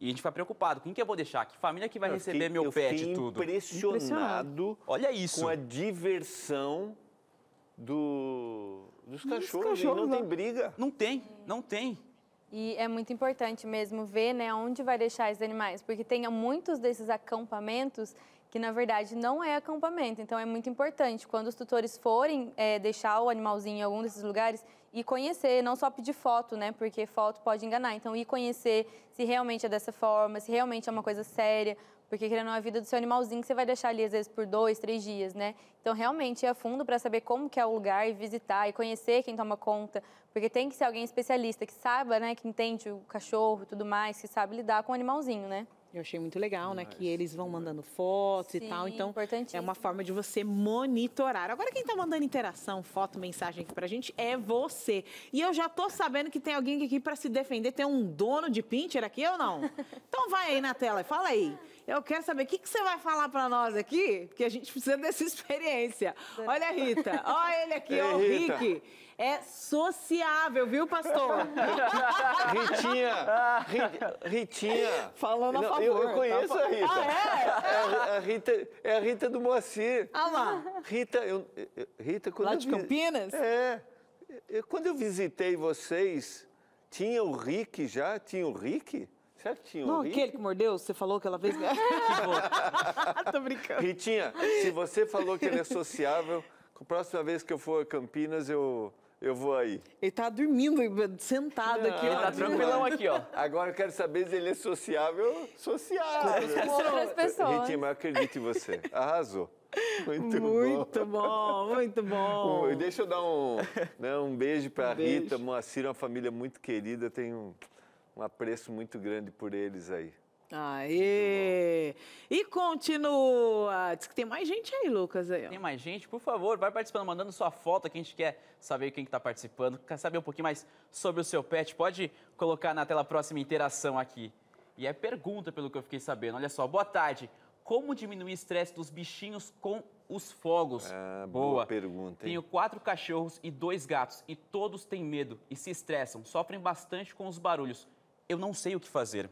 E a gente fica preocupado. Quem que eu vou deixar? Que família que vai eu receber fiquei, meu pet e tudo? Impressionado, impressionado. Olha isso. Com a diversão do, dos cachorros. cachorros não, não tem né? briga. Não tem, não tem. E é muito importante mesmo ver né, onde vai deixar esses animais, porque tem muitos desses acampamentos que na verdade não é acampamento. Então é muito importante quando os tutores forem é, deixar o animalzinho em algum desses lugares e conhecer, não só pedir foto, né? Porque foto pode enganar. Então, ir conhecer se realmente é dessa forma, se realmente é uma coisa séria, porque querendo a vida do seu animalzinho que você vai deixar ali às vezes por dois, três dias, né? Então realmente ir a fundo para saber como que é o lugar e visitar e conhecer quem toma conta, porque tem que ser alguém especialista que saiba, né, que entende o cachorro, tudo mais, que sabe lidar com o animalzinho, né? Eu achei muito legal, né? Que eles vão mandando fotos Sim, e tal. Então, é uma forma de você monitorar. Agora, quem tá mandando interação, foto, mensagem aqui pra gente é você. E eu já tô sabendo que tem alguém aqui para se defender. Tem um dono de Pinter aqui ou não? Então vai aí na tela e fala aí. Eu quero saber o que, que você vai falar para nós aqui, porque a gente precisa dessa experiência. Olha a Rita, olha ele aqui, o Rick. É sociável, viu, pastor? Ritinha, Ritinha. Falando a favor. Eu, eu tá conheço tá a Rita. Ah, é? É, é? a, Rita é a Rita do Moacir. Ah lá. Rita, eu, Rita quando lá de eu, Campinas? É. Eu, quando eu visitei vocês, tinha o Rick já? Tinha o Rick? Certinho. Não, aquele que mordeu, você falou aquela vez. Né? Tô brincando. Ritinha, se você falou que ele é sociável, a próxima vez que eu for a Campinas, eu. Eu vou aí. Ele tá dormindo, sentado não, aqui. Ele tá tranquilão aqui, ó. Agora eu quero saber se ele é sociável. Sociável. Com outras pessoas. Ritinha, mas eu acredito em você. Arrasou. Muito, muito bom. bom. muito bom. Deixa eu dar um, né, um beijo para um Rita, Moacir, uma família muito querida. Tenho um apreço muito grande por eles aí. Aê! E continua! Diz que tem mais gente aí, Lucas. Aí, ó. Tem mais gente? Por favor, vai participando, mandando sua foto que a gente quer saber quem está que tá participando, quer saber um pouquinho mais sobre o seu pet. Pode colocar na tela próxima interação aqui. E é pergunta, pelo que eu fiquei sabendo. Olha só, boa tarde. Como diminuir o estresse dos bichinhos com os fogos? Ah, boa, boa pergunta. Hein? Tenho quatro cachorros e dois gatos e todos têm medo e se estressam, sofrem bastante com os barulhos eu não sei o que fazer.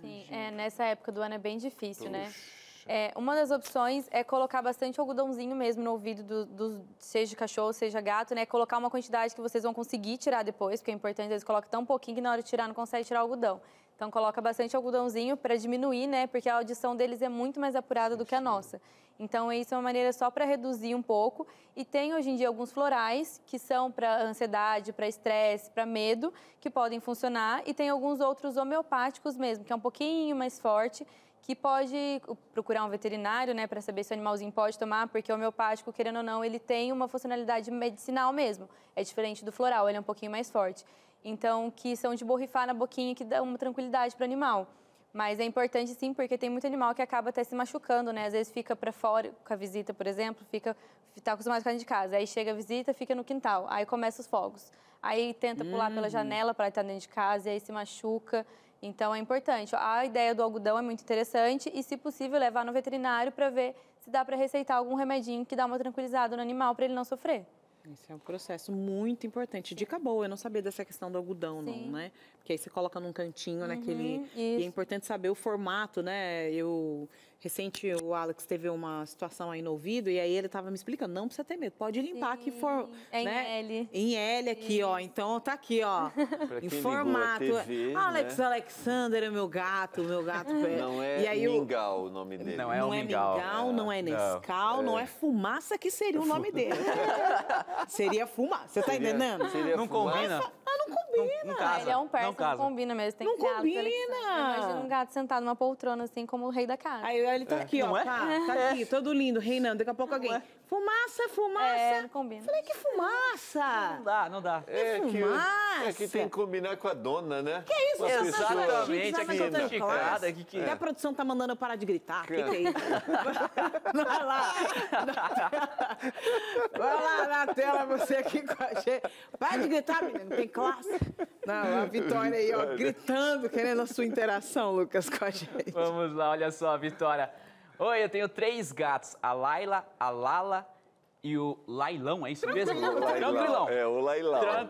Sim, é, nessa época do ano é bem difícil, né? Puxa. né? É, uma das opções é colocar bastante algodãozinho mesmo no ouvido, do, do, seja cachorro, seja gato, né? Colocar uma quantidade que vocês vão conseguir tirar depois, porque é importante, às vezes coloca tão pouquinho que na hora de tirar não consegue tirar o algodão. Então coloca bastante algodãozinho para diminuir, né? Porque a audição deles é muito mais apurada do que a nossa. Então isso é uma maneira só para reduzir um pouco. E tem hoje em dia alguns florais que são para ansiedade, para estresse, para medo, que podem funcionar. E tem alguns outros homeopáticos mesmo, que é um pouquinho mais forte, que pode procurar um veterinário, né, para saber se o animalzinho pode tomar, porque o homeopático, querendo ou não, ele tem uma funcionalidade medicinal mesmo. É diferente do floral, ele é um pouquinho mais forte. Então, que são de borrifar na boquinha, que dá uma tranquilidade para o animal. Mas é importante sim, porque tem muito animal que acaba até se machucando, né? Às vezes fica para fora com a visita, por exemplo, fica tá acostumado a gente de casa. Aí chega a visita, fica no quintal, aí começa os fogos. Aí tenta pular hum. pela janela para estar dentro de casa e aí se machuca. Então é importante. A ideia do algodão é muito interessante e, se possível, levar no veterinário para ver se dá para receitar algum remedinho que dá uma tranquilizada no animal para ele não sofrer. Esse é um processo muito importante. Dica boa, eu não sabia dessa questão do algodão, Sim. não, né? Porque aí você coloca num cantinho uhum, naquele. Isso. E é importante saber o formato, né? Eu Recente, o Alex teve uma situação aí no ouvido e aí ele tava me explicando, não precisa ter medo, pode limpar aqui for, é né? em L. Em L aqui, ó. Então tá aqui, ó. em formato. TV, né? Alex né? Alexander é meu gato, meu gato. Não é e aí, Mingau o nome dele. Não é, não é Mingau, é. não é Nescau, não, não é. é. Fumaça que seria o nome dele. seria Fumaça, você tá entendendo? Seria não fumaça. combina. Ah, não combina. Não, não Ele é um persa, não, não combina mesmo. Tem não que combina. Imagina um gato sentado numa poltrona, assim, como o rei da casa. Aí, ele tá é. aqui, não ó. É? Tá, tá é. aqui, todo lindo, reinando. Daqui a pouco não alguém. É. Fumaça, fumaça. É, não combina. Falei, que fumaça? Não dá, não dá. É, é que, fumaça. é que tem que combinar com a dona, né? Que é isso, Nossa, Exatamente, a tá né? Que, que... É. é. a produção tá mandando eu parar de gritar. Que que é isso? Vai lá. Vai lá na tela, você aqui com a gente. Para de gritar, menino, tem classe. Não, a Vitória aí, ó, gritando, querendo a sua interação, Lucas, com a gente. Vamos lá, olha só, Vitória. Oi, eu tenho três gatos: a Laila, a Lala e o Lailão, é isso mesmo? Tranquilão. É, o Lailão. Tran...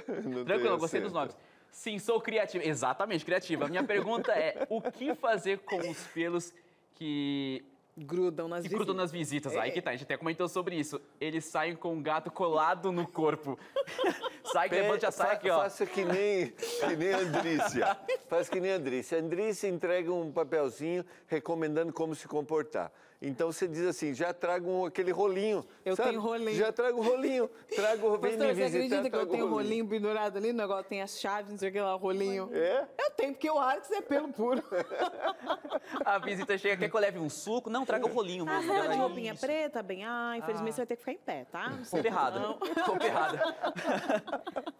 Tranquilão, gostei dos nomes. Sim, sou criativa. Exatamente, criativa. Minha pergunta é: o que fazer com os pelos que grudam nas e visitas. grudam nas visitas. É. Aí que tá, a gente até comentou sobre isso. Eles saem com o um gato colado no corpo. sai, que levanta, já sai aqui, ó. Faça que nem, que nem a Andrícia. Faz que nem a Andrícia. A Andrícia entrega um papelzinho recomendando como se comportar. Então você diz assim, já trago aquele rolinho. Eu sabe? tenho rolinho. Já trago o rolinho. Trago o Pastor, me você acredita que eu tenho rolinho. rolinho pendurado ali? O negócio tem as chaves, não sei o que lá, rolinho. É? Eu tenho, porque o Alex é pelo puro. a visita chega, quer que eu leve um suco? Não, traga o rolinho mesmo. Ah, de roupinha isso. preta, bem, ah, infelizmente ah. você vai ter que ficar em pé, tá? Não sei Tô errada. errada.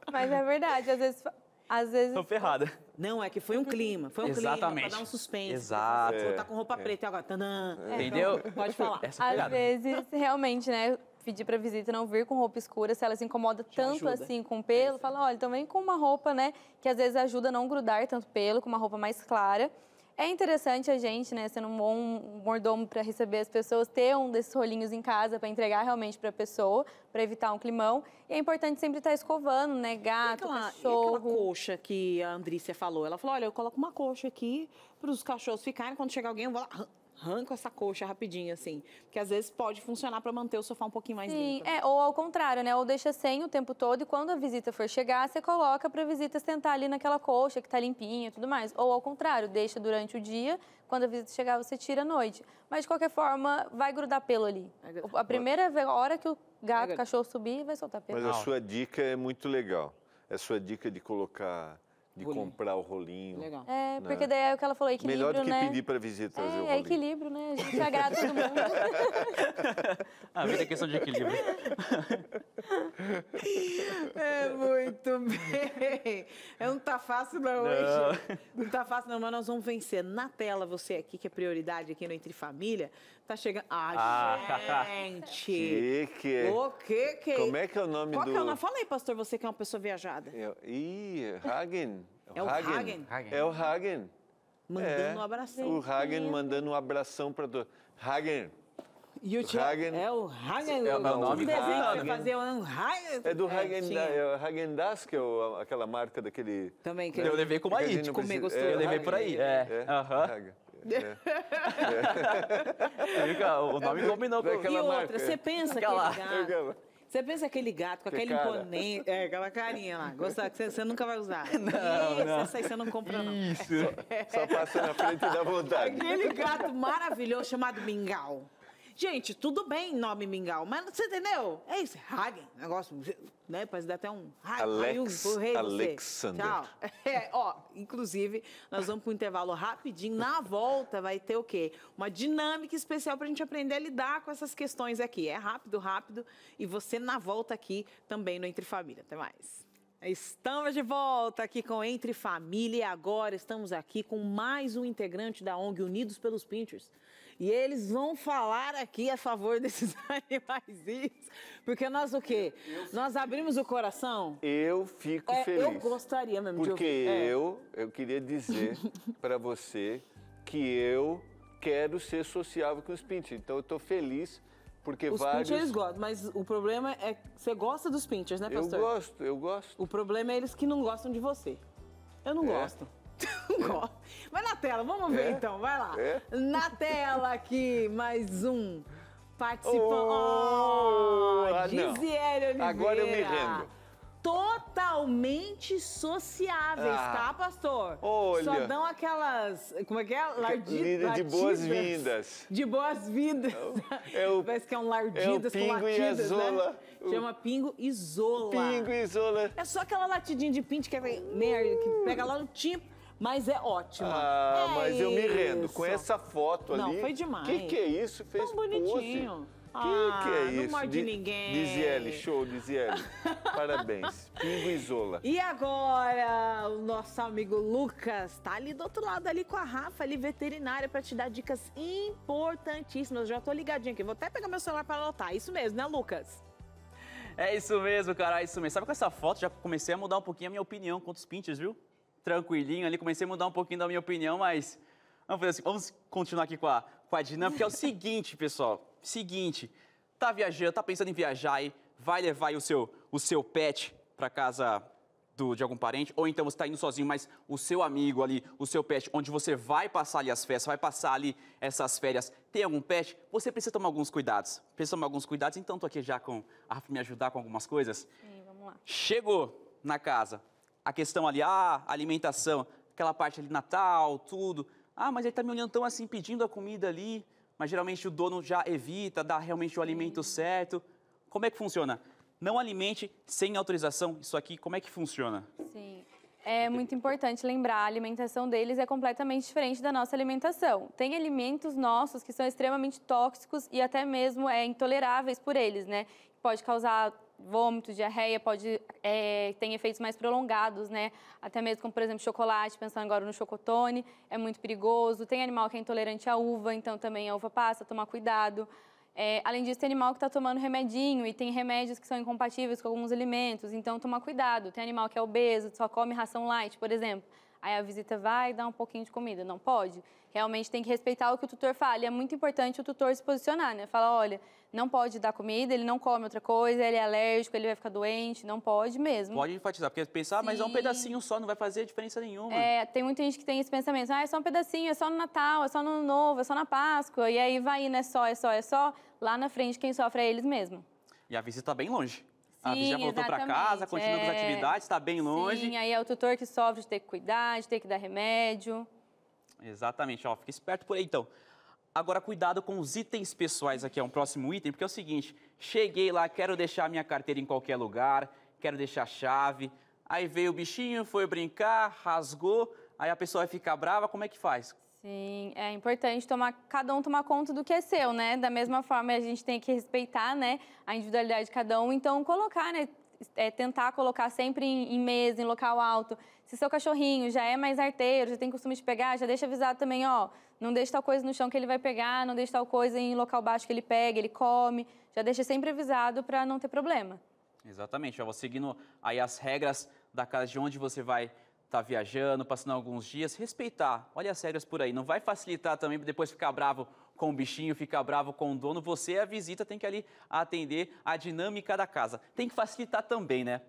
Mas é verdade, às vezes às vezes. Tô ferrada. Não, é que foi um clima. Foi um Exatamente. clima pra dar um suspense. Exato. Você tá com roupa é. preta agora. Tanã. É, então, Entendeu? pode falar. Essa Às vezes, realmente, né? pedir para visita não vir com roupa escura, se ela se incomoda tanto ajuda. assim com pelo, é fala, olha, então vem com uma roupa, né, que às vezes ajuda a não grudar tanto pelo, com uma roupa mais clara. É interessante a gente, né, sendo um bom mordomo para receber as pessoas, ter um desses rolinhos em casa para entregar realmente para a pessoa, para evitar um climão. E é importante sempre estar tá escovando, né, gato, e aquela, cachorro. E aquela coxa que a Andrícia falou, ela falou, olha, eu coloco uma coxa aqui para os cachorros ficarem, quando chegar alguém eu vou lá arranco essa coxa rapidinho, assim. Porque às vezes pode funcionar para manter o sofá um pouquinho mais Sim, limpo. É, ou ao contrário, né? Ou deixa sem o tempo todo e quando a visita for chegar, você coloca para a visita sentar ali naquela coxa que está limpinha e tudo mais. Ou ao contrário, deixa durante o dia, quando a visita chegar, você tira à noite. Mas de qualquer forma, vai grudar pelo ali. A primeira hora que o gato, o cachorro subir, vai soltar pelo. Mas a sua dica é muito legal. É a sua dica de colocar de rolinho. comprar o rolinho. Legal. É, né? porque daí é o que ela falou, equilíbrio, Melhor do que né? pedir para visita trazer é, o é rolinho. É equilíbrio, né? A gente agrada todo mundo. A vida é questão de equilíbrio. É, muito bem. É, não tá fácil não, não. hoje. Não tá fácil não, mas nós vamos vencer. Na tela, você aqui, que é prioridade aqui no Entre Família, Tá chegando. Ah, ah gente! Chique. O que que é Como é que é o nome Qual do... Qual que é o nome? Fala aí, pastor, você que é uma pessoa viajada. Eu... Ih, Hagen. É o Hagen. Hagen. É o Hagen. Mandando é. um abração. O Hagen mandando um abração para todo. Hagen. E o Hagen... É o Hagen. É o meu nome. Hagen. Fazer um Hagen. É do Hagen, é, Hagen Das, que é aquela marca daquele... Também. Que eu, levei como aí. Comigo. É, eu levei por aí. É. é. Aham. É. é. é. o nome é combinou com aquela. E outra, você pensa aquela... que é gato... Você pensa aquele gato com que aquele imponente, é, aquela carinha lá, gostar, que você, nunca vai usar. Não, Isso, não. essa aí você não compra, não. Isso. Só, só passa na frente e dá vontade. Aquele gato maravilhoso chamado mingau. Gente, tudo bem nome mingau, mas você entendeu? É isso, Hagen, negócio, né? Parece até um Alex, Hagen, Alexander. Tchau. É, ó, inclusive, nós vamos para um intervalo rapidinho. Na volta vai ter o quê? Uma dinâmica especial para a gente aprender a lidar com essas questões aqui. É rápido, rápido. E você na volta aqui também no Entre Família. Até mais. Estamos de volta aqui com Entre Família e agora estamos aqui com mais um integrante da ONG Unidos pelos Pinchers. E eles vão falar aqui a favor desses animais, porque nós o quê? Nós abrimos o coração? Eu fico é, feliz. Eu gostaria mesmo porque de ouvir. Porque é. eu, é. eu queria dizer para você que eu quero ser sociável com os pintinhos. Então eu tô feliz porque os vários... eles gostam, mas o problema é você gosta dos pinchers, né, pastor? Eu gosto, eu gosto. O problema é eles que não gostam de você. Eu não é. gosto. Então, vai na tela, vamos ver é? então, vai lá. É? Na tela aqui, mais um participante. Oh, oh, Gisele Oliveira. Agora eu me rendo. Totalmente sociáveis, ah, tá, pastor? Olha. Só dão aquelas. Como é que é? Lardidas. De boas-vindas. De boas-vindas. É, é o, Parece que é um lardidas é o pingo com latidas, e azola. Né? Chama Pingo Isola. Pingo Isola. É só aquela latidinha de pinte que, é, que pega lá no tipo mas é ótima. Ah, é mas eu me rendo. Com essa foto não, ali. Não, foi demais. Que que é isso? Fez Tão bonitinho. O Que ah, que é ah, isso? Não morde ninguém. Diziele, show, Diziele. Parabéns. Pingo e E agora, o nosso amigo Lucas tá ali do outro lado, ali com a Rafa, ali veterinária, para te dar dicas importantíssimas. Eu já tô ligadinha aqui, vou até pegar meu celular para anotar. Isso mesmo, né, Lucas? É isso mesmo, cara, é isso mesmo. Sabe com essa foto já comecei a mudar um pouquinho a minha opinião quanto os pinches, viu? tranquilinho ali, comecei a mudar um pouquinho da minha opinião, mas vamos fazer assim, vamos continuar aqui com a, com a dinâmica, que é o seguinte, pessoal, seguinte, tá viajando, tá pensando em viajar aí, vai levar aí o seu, o seu pet para casa do, de algum parente, ou então você está indo sozinho, mas o seu amigo ali, o seu pet, onde você vai passar ali as festas, vai passar ali essas férias, tem algum pet, você precisa tomar alguns cuidados. Precisa tomar alguns cuidados, então tô aqui já com a Rafa me ajudar com algumas coisas. Sim, vamos lá. Chegou na casa, a questão ali, ah, alimentação, aquela parte ali, Natal, tudo. Ah, mas ele tá me olhando tão assim, pedindo a comida ali, mas geralmente o dono já evita, dá realmente o alimento certo. Como é que funciona? Não alimente sem autorização, isso aqui, como é que funciona? Sim. É muito importante lembrar, a alimentação deles é completamente diferente da nossa alimentação. Tem alimentos nossos que são extremamente tóxicos e até mesmo é intoleráveis por eles, né? Pode causar vômito, diarreia, pode é, efeitos mais prolongados, né? Até mesmo como, por exemplo, chocolate, pensando agora no chocotone, é muito perigoso. Tem animal que é intolerante à uva, então também a uva passa, tomar cuidado. É, além disso, tem animal que está tomando remedinho e tem remédios que são incompatíveis com alguns alimentos, então tomar cuidado. Tem animal que é obeso, só come ração light, por exemplo. Aí a visita vai e dá um pouquinho de comida, não pode realmente tem que respeitar o que o tutor fala. E é muito importante o tutor se posicionar, né? Falar, olha, não pode dar comida, ele não come outra coisa, ele é alérgico, ele vai ficar doente, não pode mesmo. Pode enfatizar, porque pensar, Sim. Ah, mas é um pedacinho só, não vai fazer diferença nenhuma. É, tem muita gente que tem esse pensamento, ah, é só um pedacinho, é só no Natal, é só no Ano Novo, é só na Páscoa, e aí vai, né, só, é só, é só, lá na frente quem sofre é eles mesmo. E a visita tá bem longe. Sim, a já voltou para casa, continua é... com as é. atividades, está bem longe. Sim, aí é o tutor que sofre de ter que cuidar, de ter que dar remédio. Exatamente, ó, fica esperto por aí então. Agora, cuidado com os itens pessoais aqui, é um próximo item, porque é o seguinte, cheguei lá, quero deixar minha carteira em qualquer lugar, quero deixar a chave, aí veio o bichinho, foi brincar, rasgou, aí a pessoa vai ficar brava, como é que faz? Sim, é importante tomar, cada um tomar conta do que é seu, né? Da mesma forma, a gente tem que respeitar, né, a individualidade de cada um. Então, colocar, né, é, tentar colocar sempre em, em, mesa, em local alto. Se seu cachorrinho já é mais arteiro, já tem costume de pegar, já deixa avisado também, ó, não deixa tal coisa no chão que ele vai pegar, não deixa tal coisa em local baixo que ele pega, ele come. Já deixa sempre avisado para não ter problema. Exatamente, vou seguindo aí as regras da casa de onde você vai tá viajando, passando alguns dias, respeitar. Olha as regras por aí, não vai facilitar também depois ficar bravo com o bichinho, fica bravo com o dono, você a visita tem que ali atender a dinâmica da casa. Tem que facilitar também, né?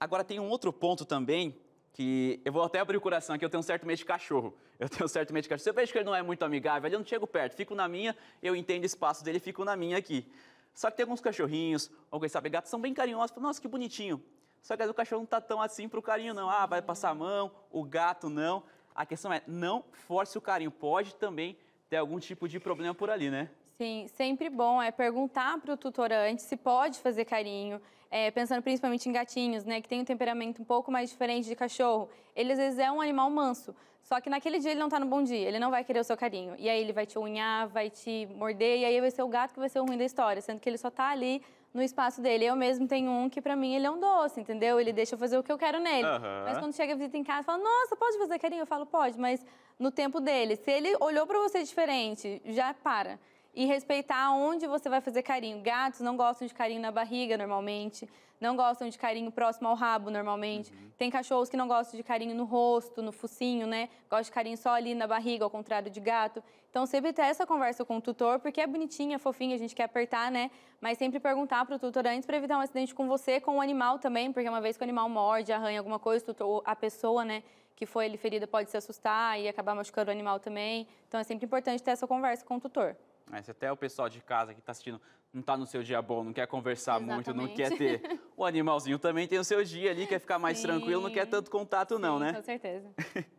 Agora tem um outro ponto também que eu vou até abrir o coração aqui, eu tenho um certo medo de cachorro. Eu tenho um certo medo de cachorro. Se eu vejo que ele não é muito amigável, eu não chego perto, fico na minha, eu entendo o espaço dele, fico na minha aqui. Só que tem alguns cachorrinhos, alguns sabe, gatos são bem carinhosos, falam, nossa, que bonitinho. Só que o cachorro não tá tão assim pro carinho não. Ah, vai passar a mão, o gato não. A questão é, não force o carinho, pode também ter algum tipo de problema por ali, né? Sim, sempre bom é perguntar para o tutorante se pode fazer carinho, é, pensando principalmente em gatinhos, né, que tem um temperamento um pouco mais diferente de cachorro. Ele às vezes é um animal manso, só que naquele dia ele não está no bom dia, ele não vai querer o seu carinho. E aí ele vai te unhar, vai te morder, e aí vai ser o gato que vai ser o ruim da história, sendo que ele só está ali no espaço dele. Eu mesmo tenho um que, para mim, ele é um doce, entendeu? Ele deixa eu fazer o que eu quero nele. Uhum. Mas quando chega a visita em casa, fala, nossa, pode fazer carinho? Eu falo, pode, mas no tempo dele. Se ele olhou para você diferente, já para. E respeitar onde você vai fazer carinho. Gatos não gostam de carinho na barriga normalmente, não gostam de carinho próximo ao rabo normalmente. Uhum. Tem cachorros que não gostam de carinho no rosto, no focinho, né? Gosta de carinho só ali na barriga, ao contrário de gato. Então sempre ter essa conversa com o tutor, porque é bonitinha, fofinha, a gente quer apertar, né? Mas sempre perguntar para o tutor antes para evitar um acidente com você, com o animal também, porque uma vez que o animal morde, arranha alguma coisa, tutor, a pessoa, né? que foi ele ferida pode se assustar e acabar machucando o animal também. Então é sempre importante ter essa conversa com o tutor. É, se até o pessoal de casa que está assistindo não está no seu dia bom, não quer conversar Exatamente. muito, não quer ter. O animalzinho também tem o seu dia ali, quer ficar mais Sim. tranquilo, não quer tanto contato, Sim, não, né? Com certeza.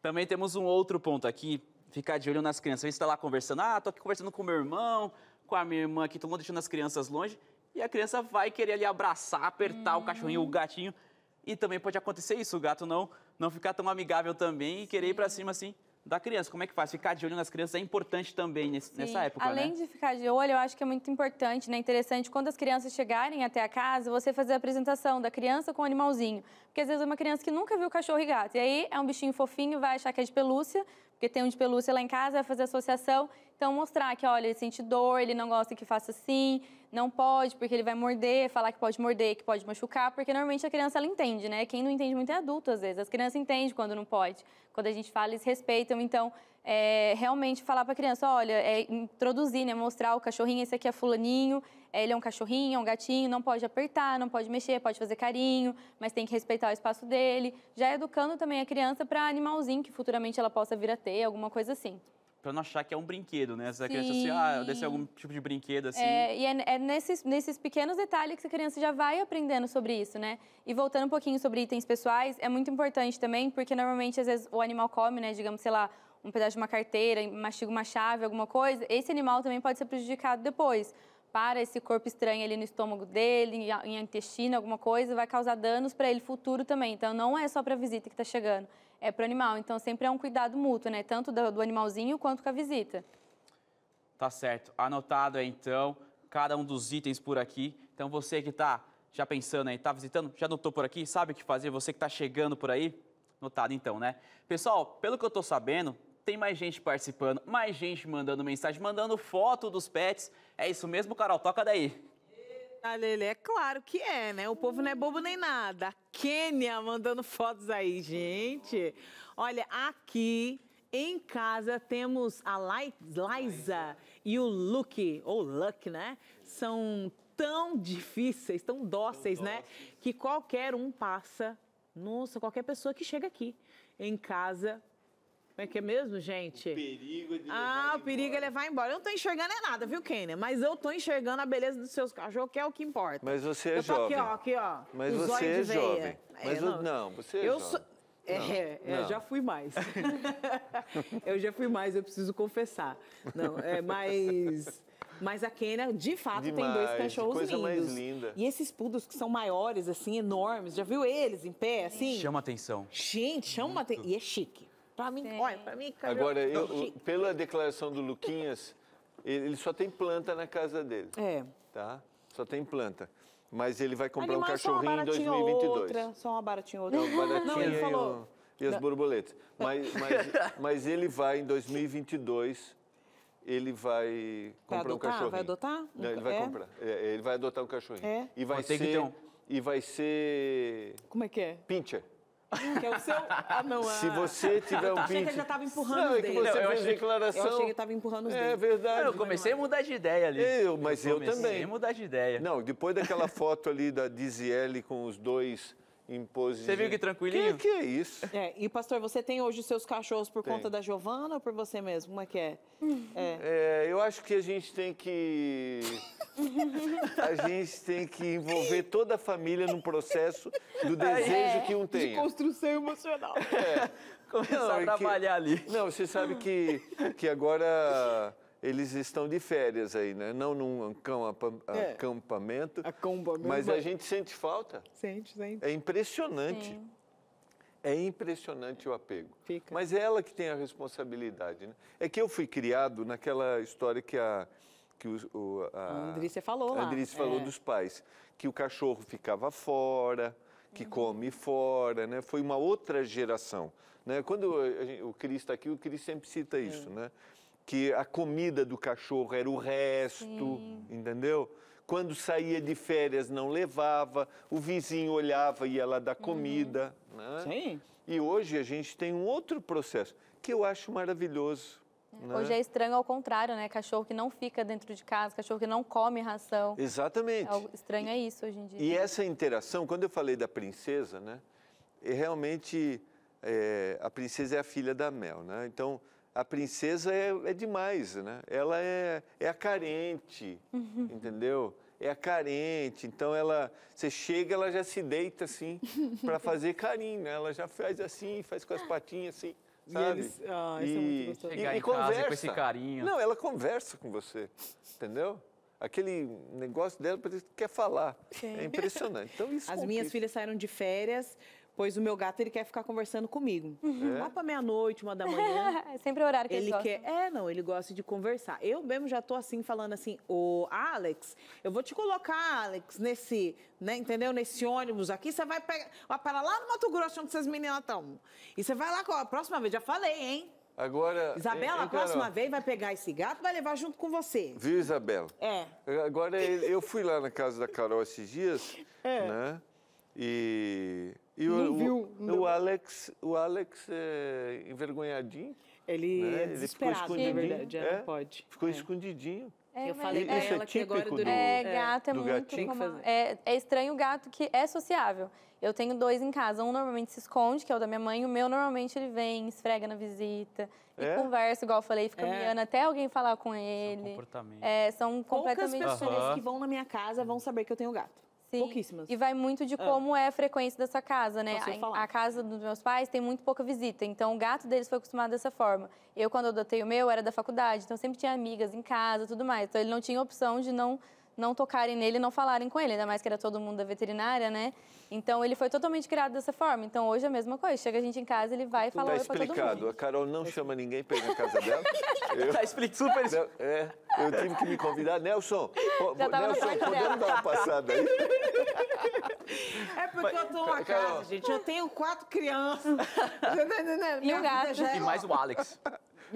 também temos um outro ponto aqui, ficar de olho nas crianças. Você está lá conversando, ah, tô aqui conversando com o meu irmão, com a minha irmã aqui, todo mundo deixando as crianças longe. E a criança vai querer ali abraçar, apertar o hum. cachorrinho, o gatinho. E também pode acontecer isso, o gato não não ficar tão amigável também e querer Sim. ir para cima assim da criança. Como é que faz? Ficar de olho nas crianças é importante também nesse, nessa época, Além né? de ficar de olho, eu acho que é muito importante, né? Interessante, quando as crianças chegarem até a casa, você fazer a apresentação da criança com o animalzinho. Porque às vezes é uma criança que nunca viu cachorro e gato. E aí é um bichinho fofinho, vai achar que é de pelúcia, porque tem um de pelúcia lá em casa, vai fazer associação. Então, mostrar que, olha, ele sente dor, ele não gosta que faça assim, não pode, porque ele vai morder, falar que pode morder, que pode machucar, porque normalmente a criança, ela entende, né? Quem não entende muito é adulto, às vezes. As crianças entendem quando não pode. Quando a gente fala, eles respeitam. Então, é, realmente falar para a criança, olha, é introduzir, né, mostrar o cachorrinho, esse aqui é fulaninho, é, ele é um cachorrinho, é um gatinho, não pode apertar, não pode mexer, pode fazer carinho, mas tem que respeitar o espaço dele. Já educando também a criança para animalzinho que futuramente ela possa vir a ter, alguma coisa assim para não achar que é um brinquedo, né? Essa criança assim, ah, eu desse algum tipo de brinquedo, assim. É, e é, é, nesses, nesses pequenos detalhes que a criança já vai aprendendo sobre isso, né? E voltando um pouquinho sobre itens pessoais, é muito importante também, porque normalmente, às vezes, o animal come, né? Digamos, sei lá, um pedaço de uma carteira, mastiga uma chave, alguma coisa, esse animal também pode ser prejudicado depois. Para esse corpo estranho ali no estômago dele, em intestino, alguma coisa, vai causar danos para ele futuro também. Então, não é só para a visita que está chegando, é para o animal. Então, sempre é um cuidado mútuo, né? Tanto do, do animalzinho quanto com a visita. Tá certo. Anotado, então, cada um dos itens por aqui. Então, você que está já pensando aí, está visitando, já anotou por aqui, sabe o que fazer? Você que está chegando por aí, notado então, né? Pessoal, pelo que eu estou sabendo, tem mais gente participando, mais gente mandando mensagem, mandando foto dos pets. É isso mesmo, Carol? Toca daí. Lele, é claro que é, né? O povo não é bobo nem nada. Quênia mandando fotos aí, gente. Olha, aqui em casa temos a Liza e o Luke, ou Luck, né? São tão difíceis, tão dóceis, tão né? Dóceis. Que qualquer um passa. Nossa, qualquer pessoa que chega aqui em casa como é que é mesmo, gente? O perigo de ah, levar Ah, o perigo é levar embora. Eu não tô enxergando é nada, viu, Kênia? Mas eu tô enxergando a beleza dos seus cachorros, que é o que importa. Mas você é eu tô jovem. aqui, ó, aqui, ó. Mas você é jovem. É, mas É, não, você é eu jovem. sou... É, Não, é, já fui mais. eu já fui mais, eu preciso confessar. Não, é, mas, mas a Kênia, de fato, tem dois cachorros coisa lindos. mais linda. E esses pudos que são maiores, assim, enormes, já viu eles em pé, assim? Chama atenção. Gente, chama atenção. E é chique. Para mim, Sim. olha, para mim... Caiu... Agora, eu, pela declaração do Luquinhas, ele só tem planta na casa dele. É. Tá? Só tem planta. Mas ele vai comprar Animais um cachorrinho em 2022. Outra, só uma baratinha outra. Não, baratinha Não, ele falou... e, um, e as borboletas. Mas, mas, mas ele vai, em 2022, ele vai comprar vai adotar? um cachorrinho. Vai adotar? Não, ele vai é? comprar. É, ele vai adotar um cachorrinho. É? E vai Mas ser. E vai ser. Como é que é? Pincher. Hum, que é o seu. Ah, não, ah. Se você tiver um pinto. Eu achei que ele já estava empurrando não, é os dedos. Não, eu, declaração... eu achei que ele estava empurrando os é dedos. É verdade. Não, eu comecei a mudar de ideia ali. Eu, mas eu, eu também. Comecei a mudar de ideia. Não, depois daquela foto ali da Diziele com os dois impôs. Você viu que tranquilinho? O que, que, é isso? É, e pastor, você tem hoje os seus cachorros por tem. conta da Giovana ou por você mesmo? Como é que é? é? é? eu acho que a gente tem que. a gente tem que envolver toda a família num processo do desejo é, que um tem. De construção emocional. É. Começar não, a trabalhar que, ali. Não, você sabe que, que agora eles estão de férias aí, né? Não num é. acampamento. É, acampamento. Mas a gente sente falta. Sente, sente. É impressionante. Sim. É impressionante o apego. Fica. Mas é ela que tem a responsabilidade, né? É que eu fui criado naquela história que a que o, o a, Andrícia falou lá. Andrícia falou é. dos pais, que o cachorro ficava fora, que uhum. come fora, né? Foi uma outra geração, né? Quando a, o Cris está aqui, o Cris sempre cita isso, é. né? que a comida do cachorro era o resto, Sim. entendeu? Quando saía de férias não levava, o vizinho olhava e ia lá dar comida. Uhum. Né? Sim. E hoje a gente tem um outro processo que eu acho maravilhoso. É, né? Hoje é estranho ao contrário, né? Cachorro que não fica dentro de casa, cachorro que não come ração. Exatamente. É estranho é isso hoje em dia. E essa interação, quando eu falei da princesa, né? Realmente é, a princesa é a filha da Mel, né? Então a princesa é, é, demais, né? Ela é, é a carente, uhum. entendeu? É a carente. Então ela, você chega, ela já se deita assim para fazer carinho, né? Ela já faz assim, faz com as patinhas assim. Sabe? E, eles, ah, e, é muito gostoso. e, e conversa. com esse carinho. Não, ela conversa com você, entendeu? aquele negócio dela parece que quer falar. É, impressionante. Então, isso As complica. minhas filhas saíram de férias, Pois o meu gato, ele quer ficar conversando comigo. Uhum. É? Lá pra meia-noite, uma da manhã. é sempre o horário que ele, ele quer. É, não, ele gosta de conversar. Eu mesmo já tô assim, falando assim, ô Alex, eu vou te colocar, Alex, nesse, né, entendeu? Nesse ônibus aqui, você vai pegar, vai para lá no Mato Grosso, onde essas meninas estão. E você vai lá, a próxima vez, já falei, hein? Agora. Isabela, a próxima vez vai pegar esse gato e vai levar junto com você. Viu, Isabela? É. Agora, eu fui lá na casa da Carol esses dias, é. né? E e o, viu, o, o Alex, o Alex é envergonhadinho. Ele, né? ele desesperado, na verdade, é, é, pode. Ficou é. escondidinho. É, eu falei é pra ela é que agora do, é, é, gato é muito como, é, é estranho o gato que é sociável. Eu tenho dois em casa. Um normalmente se esconde, que é o da minha mãe. O meu normalmente ele vem, esfrega na visita e conversa, igual eu falei, fica miando até alguém falar com ele. São É, são completamente Poucas pessoas que vão na minha casa vão saber que eu tenho gato. Sim. Pouquíssimas. E vai muito de ah. como é, é a frequência da sua casa, né? A, a, casa dos meus pais tem muito pouca visita, então o gato deles foi acostumado dessa forma. Eu, quando adotei o meu, era da faculdade, então sempre tinha amigas em casa tudo mais. Então ele não tinha opção de não não tocarem nele, não falarem com ele, ainda mais que era todo mundo da veterinária, né? Então ele foi totalmente criado dessa forma. Então hoje é a mesma coisa. Chega a gente em casa, ele vai tá falar tá oi todo mundo. explicado. A Carol não tá chama ninguém pra ir na casa dela. Tá eu, tá explicado. Super... É, eu tive que me convidar. Nelson, Já tava Nelson, podemos dar uma passada aí? É porque eu tô uma casa, gente. Eu tenho quatro crianças. e um gato. É e mais o Alex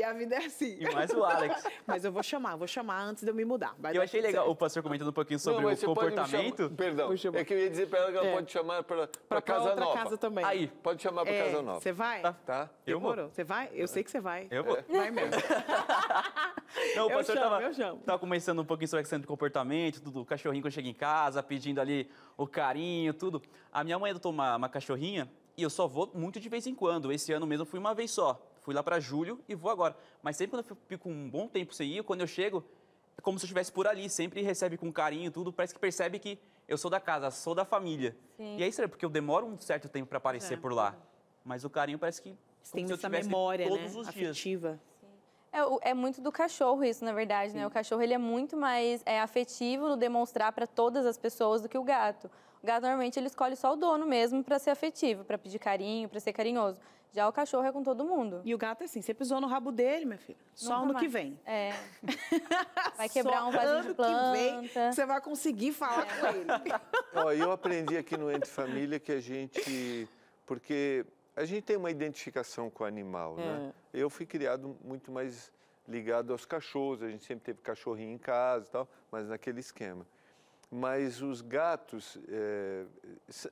a vida é assim. E mais o Alex. Mas eu vou chamar, vou chamar antes de eu me mudar. Vai eu achei legal certo. o pastor comentando um pouquinho sobre não, o comportamento. perdão, é que eu ia dizer para ela que ela é. pode chamar para para casa outra nova. casa também. Aí, pode chamar para é, casa nova. Você vai? Tá. tá. Eu moro vou. Você vai? Eu sei que você vai. Eu vou. É. Vai mesmo. não, o pastor eu chamo, tava, eu chamo. tava começando um pouquinho sobre a questão de comportamento, tudo, o cachorrinho quando chega em casa, pedindo ali o carinho, tudo. A minha mãe adotou uma, uma cachorrinha e eu só vou muito de vez em quando. Esse ano mesmo fui uma vez só. Fui lá para julho e vou agora. Mas sempre quando eu fico um bom tempo sem ir, quando eu chego, é como se eu estivesse por ali. Sempre recebe com carinho tudo. Parece que percebe que eu sou da casa, sou da família. Sim. E é estranho, porque eu demoro um certo tempo para aparecer é. por lá. Mas o carinho parece que. Tem se essa memória, todos né? os Afetiva. É, é, muito do cachorro isso, na verdade, né? Sim. né? O cachorro ele é muito mais é, afetivo no demonstrar para todas as pessoas do que o gato. O gato normalmente ele escolhe só o dono mesmo para ser afetivo, para pedir carinho, para ser carinhoso. Já o cachorro é com todo mundo. E o gato é assim, você pisou no rabo dele, minha filha. Só Nunca ano mais. que vem. É. Vai quebrar um vasinho de planta. Que vem, você vai conseguir falar é. com ele. Ó, eu aprendi aqui no Entre Família que a gente... Porque a gente tem uma identificação com o animal, né? é. né? Eu fui criado muito mais ligado aos cachorros. A gente sempre teve cachorrinho em casa e tal, mas naquele esquema mas os gatos, é,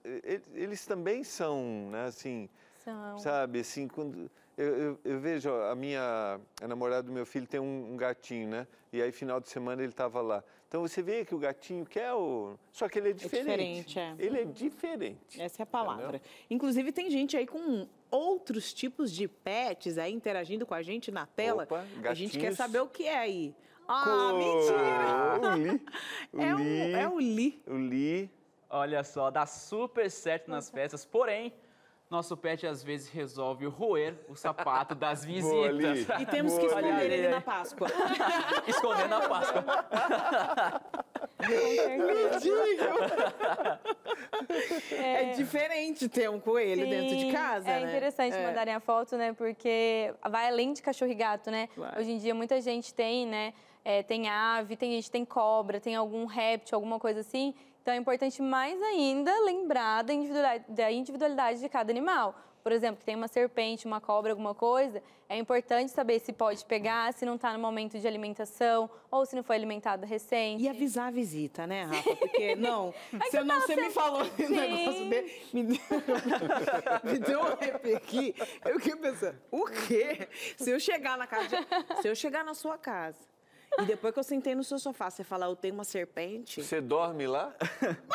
é eles também são, né, assim, são. sabe, assim, quando eu, eu, eu, vejo a minha a namorada do meu filho tem um, um gatinho, né, e aí final de semana ele estava lá, então você vê que o gatinho quer o, só que ele é, é diferente, é diferente é. ele é diferente. Essa é a palavra. Entendeu? Inclusive tem gente aí com outros tipos de pets aí interagindo com a gente na tela. Opa, a gente quer saber o que é aí. Ah, mentira! O Li. É o é, Li, o, é o Li. O Li. Olha só, dá super certo nas festas, porém, nosso pet às vezes resolve roer o sapato das visitas. Boa, e temos Boa, que esconder ali. ele na Páscoa. esconder na Páscoa. É, é diferente ter um coelho Sim, dentro de casa, é né? interessante é. mandarem a foto, né? Porque vai além de cachorro e gato, né? Claro. Hoje em dia muita gente tem, né? é, tem ave, tem, gente tem cobra, tem algum réptil, alguma coisa assim. Então é importante mais ainda lembrar da individualidade, da individualidade de cada animal. Por exemplo, que tem uma serpente, uma cobra, alguma coisa, é importante saber se pode pegar, se não está no momento de alimentação ou se não foi alimentado recente. E avisar a visita, né, Rafa? Porque, não, é se eu não, você me falou esse negócio dele, me me deu um rap aqui. Eu fiquei pensando, o quê? Se eu chegar na casa, de, se eu chegar na sua casa e depois que eu sentei no seu sofá, você fala, eu tenho uma serpente. Você dorme lá?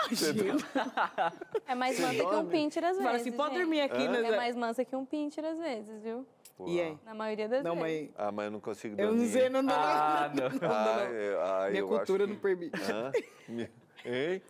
Imagina. É mais Você mansa que um dorme? pinter às vezes. Fala assim, pode dormir aqui, né? É mais mansa que um pinter às vezes, viu? E aí? Na maioria das Não, vezes. mas Ah, mas eu não consigo dormir. eu não sei, não dá Ah, não. não. dá, Ah, eu, ah, Minha eu acho cultura que- não permite. Ei? Hein?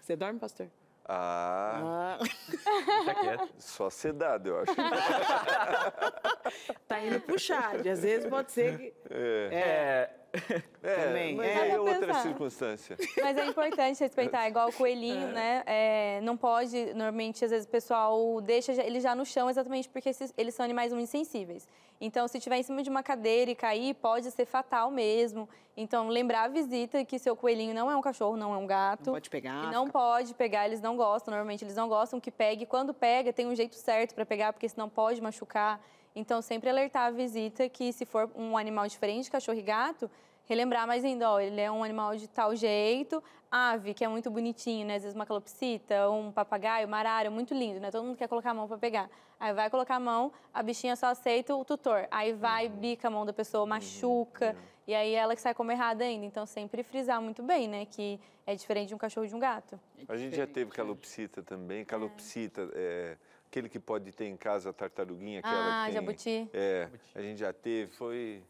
Você dorme, pastor? Ah. ah. Só sedado, eu acho. tá indo puxar, às vezes pode ser que. É. é. é. Também. Mas é, é outra circunstância. Mas é importante respeitar, igual o coelhinho, é. né? É, não pode, normalmente, às vezes o pessoal deixa ele já no chão exatamente porque esses, eles são animais muito sensíveis. Então, se estiver em cima de uma cadeira e cair, pode ser fatal mesmo. Então, lembrar a visita que seu coelhinho não é um cachorro, não é um gato. Não pode pegar. não fica... pode pegar, eles não gostam, normalmente eles não gostam que pegue. Quando pega, tem um jeito certo para pegar, porque senão pode machucar. Então, sempre alertar a visita que se for um animal diferente, cachorro e gato, relembrar mais ainda, ó, ele é um animal de tal jeito, ave, que é muito bonitinho, né? Às vezes uma calopsita, um papagaio, uma arara, muito lindo, né? Todo mundo quer colocar a mão para pegar. Aí vai colocar a mão, a bichinha só aceita o tutor. Aí vai, uhum. bica a mão da pessoa, uhum. machuca, uhum. e aí ela que sai como errada ainda. Então, sempre frisar muito bem, né? Que é diferente de um cachorro de um gato. É a gente já teve calopsita também. Calopsita, é, aquele que pode ter em casa a tartaruguinha, aquela ah, que tem, jabuti. É, a gente já teve, foi...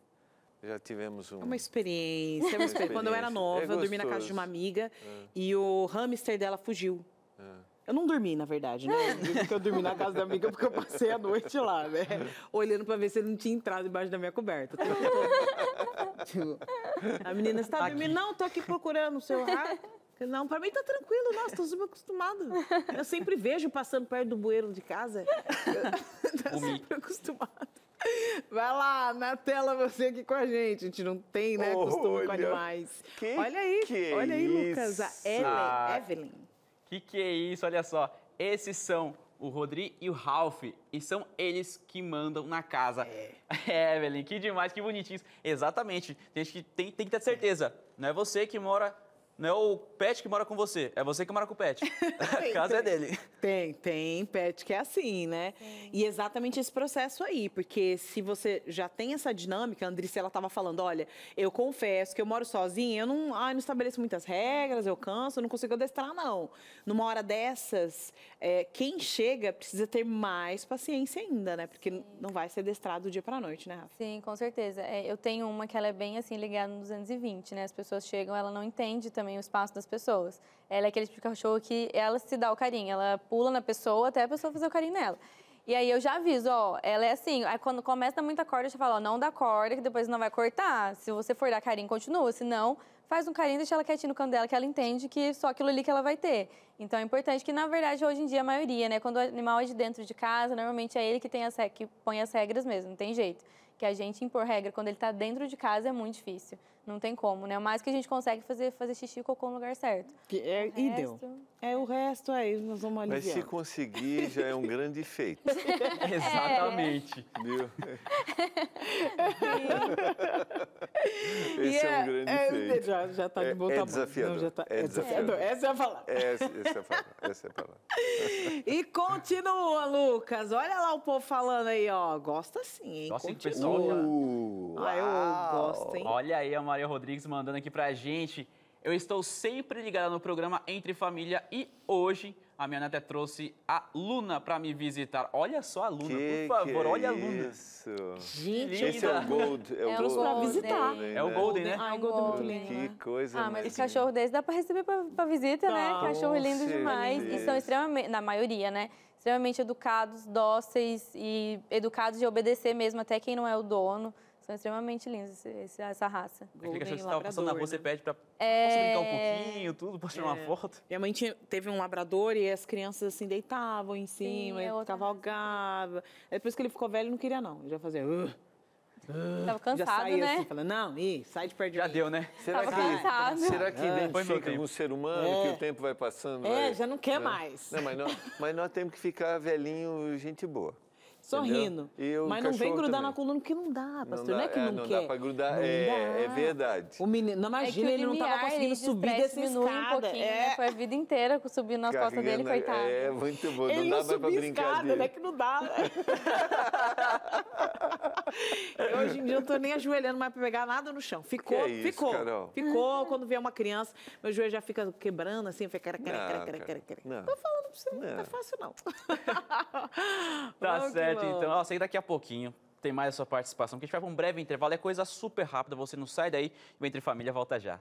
Já tivemos um... É uma experiência. É uma experiência. Quando eu era é nova, é eu dormi na casa de uma amiga é. e o hamster dela fugiu. É. Eu não dormi, na verdade, né? Eu, dormi na casa da amiga porque eu passei a noite lá, né? Olhando pra ver se ele não tinha entrado embaixo da minha coberta. Tipo, a menina está dormindo. Não, tô aqui procurando o seu rato. Não, para mim tá tranquilo, nossa, tô super acostumado. Eu sempre vejo passando perto do bueiro de casa. Eu, tá sempre acostumado. Vai lá, na tela você aqui com a gente. A gente não tem, né, costume olha, com animais. Que, olha aí, que olha aí, isso? Lucas, a Ellen, ah, Evelyn. Que que é isso? Olha só, esses são o Rodri e o Ralph, e são eles que mandam na casa. É, é Evelyn, que demais, que bonitinhos. Exatamente, tem que tem, tem que ter certeza. É. Não é você que mora não é o pet que mora com você, é você que mora com o pet. tem, a casa é tem. é dele. Tem, tem pet que é assim, né? Tem. E exatamente esse processo aí, porque se você já tem essa dinâmica, a Andrice, ela tava falando, olha, eu confesso que eu moro sozinha, eu não, ai, não estabeleço muitas regras, eu canso, eu não consigo adestrar, não. Numa hora dessas, é, quem chega precisa ter mais paciência ainda, né? Porque Sim. não vai ser adestrado do dia pra noite, né, Rafa? Sim, com certeza. É, eu tenho uma que ela é bem, assim, ligada no 220, né? As pessoas chegam, ela não entende também também o espaço das pessoas. Ela é aquele tipo de cachorro que ela se dá o carinho, ela pula na pessoa até a pessoa fazer o carinho nela. E aí eu já aviso, ó, ela é assim, aí quando começa a muita corda, eu já falo, ó, não dá corda, que depois não vai cortar. Se você for dar carinho, continua, se não, faz um carinho, deixa ela quietinha no canto dela, que ela entende que só aquilo ali que ela vai ter. Então é importante que, na verdade, hoje em dia a maioria, né, quando o animal é de dentro de casa, normalmente é ele que, tem as, que põe as regras mesmo, não tem jeito. Que a gente impor regra quando ele está dentro de casa é muito difícil. Não tem como, né? O mais que a gente consegue fazer é fazer xixi e cocô no lugar certo. Que é o ideal. É, o resto aí, é nós vamos aliviar. Mas se conseguir, já é um grande feito. Exatamente. É. Viu? Esse é, é, um grande é, feito. Já, já tá de é, tá bom é, tamanho. Desafiador. Não, já tá, é, desafiador. É. Essa é a palavra. Essa, essa é a palavra. Essa é a palavra. e continua, Lucas. Olha lá o povo falando aí, ó. Gosta sim, hein? Gosta continua. Pessoal, uh, ah, eu gosto, hein? Olha aí, é uma Maria Rodrigues mandando aqui pra gente. Eu estou sempre ligada no programa Entre Família e hoje a minha neta trouxe a Luna para me visitar. Olha só a Luna, que, por favor, olha é a Luna. Isso. Gente, esse é o Gold. É o, é o Gold. visitar. Né? É o Golden, né? Ah, é o Golden é muito lindo. Né? Que coisa, Ah, mas esse cachorro desse dá para receber para visita, ah, né? Cachorro lindo demais. Deus. E são extremamente, na maioria, né? Extremamente educados, dóceis e educados de obedecer mesmo até quem não é o dono. São extremamente lindos esse, essa raça. Golden Aquele cachorro passando na rua, né? você pede pra é... brincar um pouquinho, tudo, para tirar é... uma foto. Minha mãe tinha, teve um labrador e as crianças assim deitavam em cima, Sim, é ele cavalgava. depois que ele ficou velho, não queria não, ele já fazia... Uh, uh, Tava cansado, já saía né? assim, falando, não, ih, sai de perto de Já mim. deu, né? Será Tava que, cansado. será que ah, identifica um ser humano é. que o tempo vai passando? É, vai... já não quer não. Né? mais. Não, mas, nós, mas nós temos que ficar velhinho, gente boa. Só Mas não vem grudar também. na coluna, porque não dá, pastor. Não, dá, não é que é, não, quer. Não dá pra grudar, é, dá. é, verdade. O menino, não imagina, é ele não tava conseguindo subir desse escada. Um pouquinho, né? é. né? Foi a vida inteira subindo nas costas dele, coitado. É, é, muito bom, ele não dá pra brincar escada, dele. é que não dá, né? Hoje em dia eu não tô nem ajoelhando mais pra pegar nada no chão. Ficou, é isso, ficou. Carol? Ficou, quando vê uma criança, meu joelho já fica quebrando, assim, fica... Não, cara, cara, cara, cara. Não. Tô falando pra você, não é fácil não. tá certo então. Nossa, e daqui a pouquinho tem mais a sua participação, que a gente vai para um breve intervalo. É coisa super rápida, você não sai daí. O Entre Família volta já.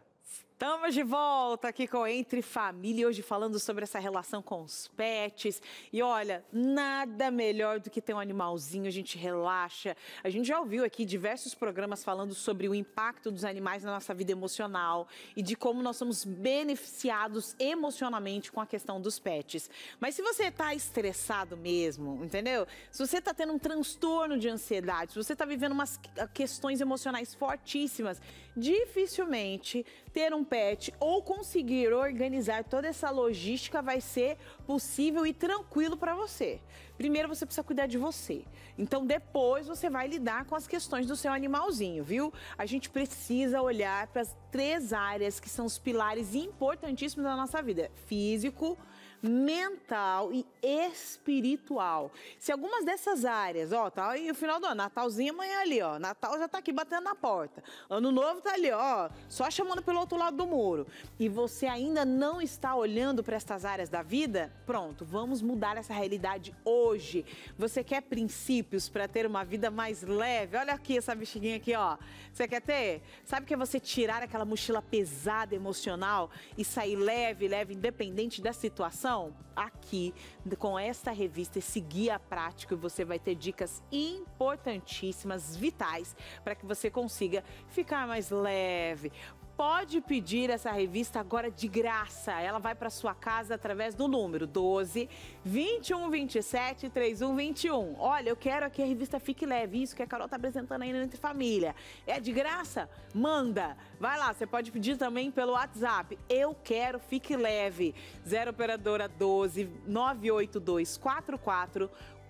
Estamos de volta aqui com Entre Família, hoje falando sobre essa relação com os pets. E olha, nada melhor do que ter um animalzinho, a gente relaxa. A gente já ouviu aqui diversos programas falando sobre o impacto dos animais na nossa vida emocional e de como nós somos beneficiados emocionalmente com a questão dos pets. Mas se você está estressado mesmo, entendeu? Se você está tendo um transtorno de ansiedade, se você está vivendo umas questões emocionais fortíssimas, dificilmente tem ter um pet ou conseguir organizar toda essa logística vai ser possível e tranquilo para você. Primeiro você precisa cuidar de você. Então depois você vai lidar com as questões do seu animalzinho, viu? A gente precisa olhar para as três áreas que são os pilares importantíssimos da nossa vida: físico, mental e espiritual. Se algumas dessas áreas, ó, tá aí o final do ano, Natalzinho amanhã ali, ó, Natal já tá aqui batendo na porta. Ano novo tá ali, ó, só chamando pelo outro lado do muro. E você ainda não está olhando para estas áreas da vida? Pronto, vamos mudar essa realidade hoje. Você quer princípios para ter uma vida mais leve? Olha aqui essa bexiguinha aqui, ó. Você quer ter? Sabe que é você tirar aquela mochila pesada emocional e sair leve, leve, independente da situação? informação aqui com esta revista, esse guia prático, e você vai ter dicas importantíssimas, vitais, para que você consiga ficar mais leve, pode pedir essa revista agora de graça. Ela vai para sua casa através do número 12 31 21. Olha, eu quero que a revista fique leve, isso que a Carol está apresentando aí no Entre Família. É de graça? Manda. Vai lá, você pode pedir também pelo WhatsApp. Eu quero fique leve. 0 operadora 12 98244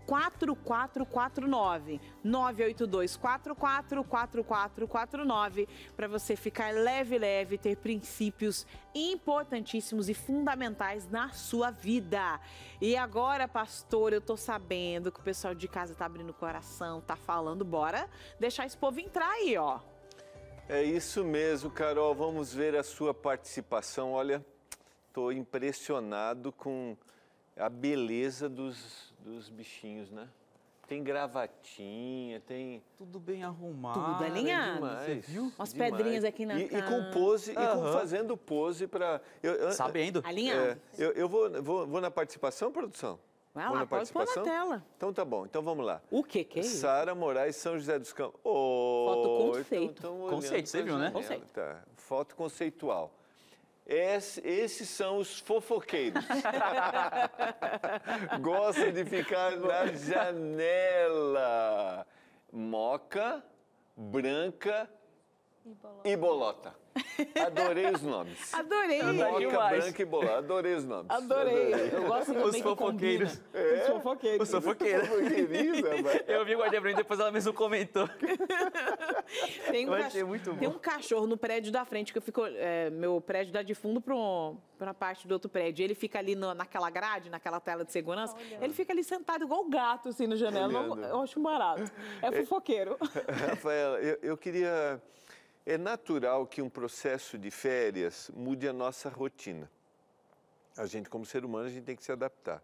4449 982 444449 para você ficar leve leve, ter princípios importantíssimos e fundamentais na sua vida. E agora, pastor, eu tô sabendo que o pessoal de casa tá abrindo o coração, tá falando, bora deixar esse povo entrar aí, ó. É isso mesmo, Carol. Vamos ver a sua participação. Olha, estou impressionado com a beleza dos dos bichinhos, né? Tem gravatinha, tem. Tudo bem arrumado. Tudo né, alinhado. demais, você viu? Umas demais. pedrinhas aqui na e, E com pose, uhum. e com fazendo pose pra. Eu, eu, Sabendo. Alinhado. É, eu, eu vou, vou, vou na participação, produção? Vai lá, na pode pôr na tela. Então tá bom, então vamos lá. O que que é isso? Sara Moraes, São José dos Campos. Oh, Foto então conceito. Tão, tão conceito, você viu, né? Conceito. Tá. Foto conceitual. Esse, esses são os fofoqueiros. Gosta de ficar na janela. Moca, branca e bolota. E bolota. Adorei os nomes. Adorei. Moca, branca e bolada. Adorei os nomes. Adorei. Adorei. Eu gosto também os fofoqueiros. É? Os fofoqueiros. Os fofoqueiros. Eu vi o Guardiã Branca depois ela mesmo comentou. tem, um cach... tem um cachorro no prédio da frente, que eu fico... É, meu prédio dá de fundo para um, pra parte do outro prédio. Ele fica ali no, naquela grade, naquela tela de segurança. Olha. Ele fica ali sentado igual gato, assim, no janela. Eu, eu acho barato. É, é. fofoqueiro. Rafaela, eu, eu queria... É natural que um processo de férias mude a nossa rotina. A gente, como ser humano, a gente tem que se adaptar.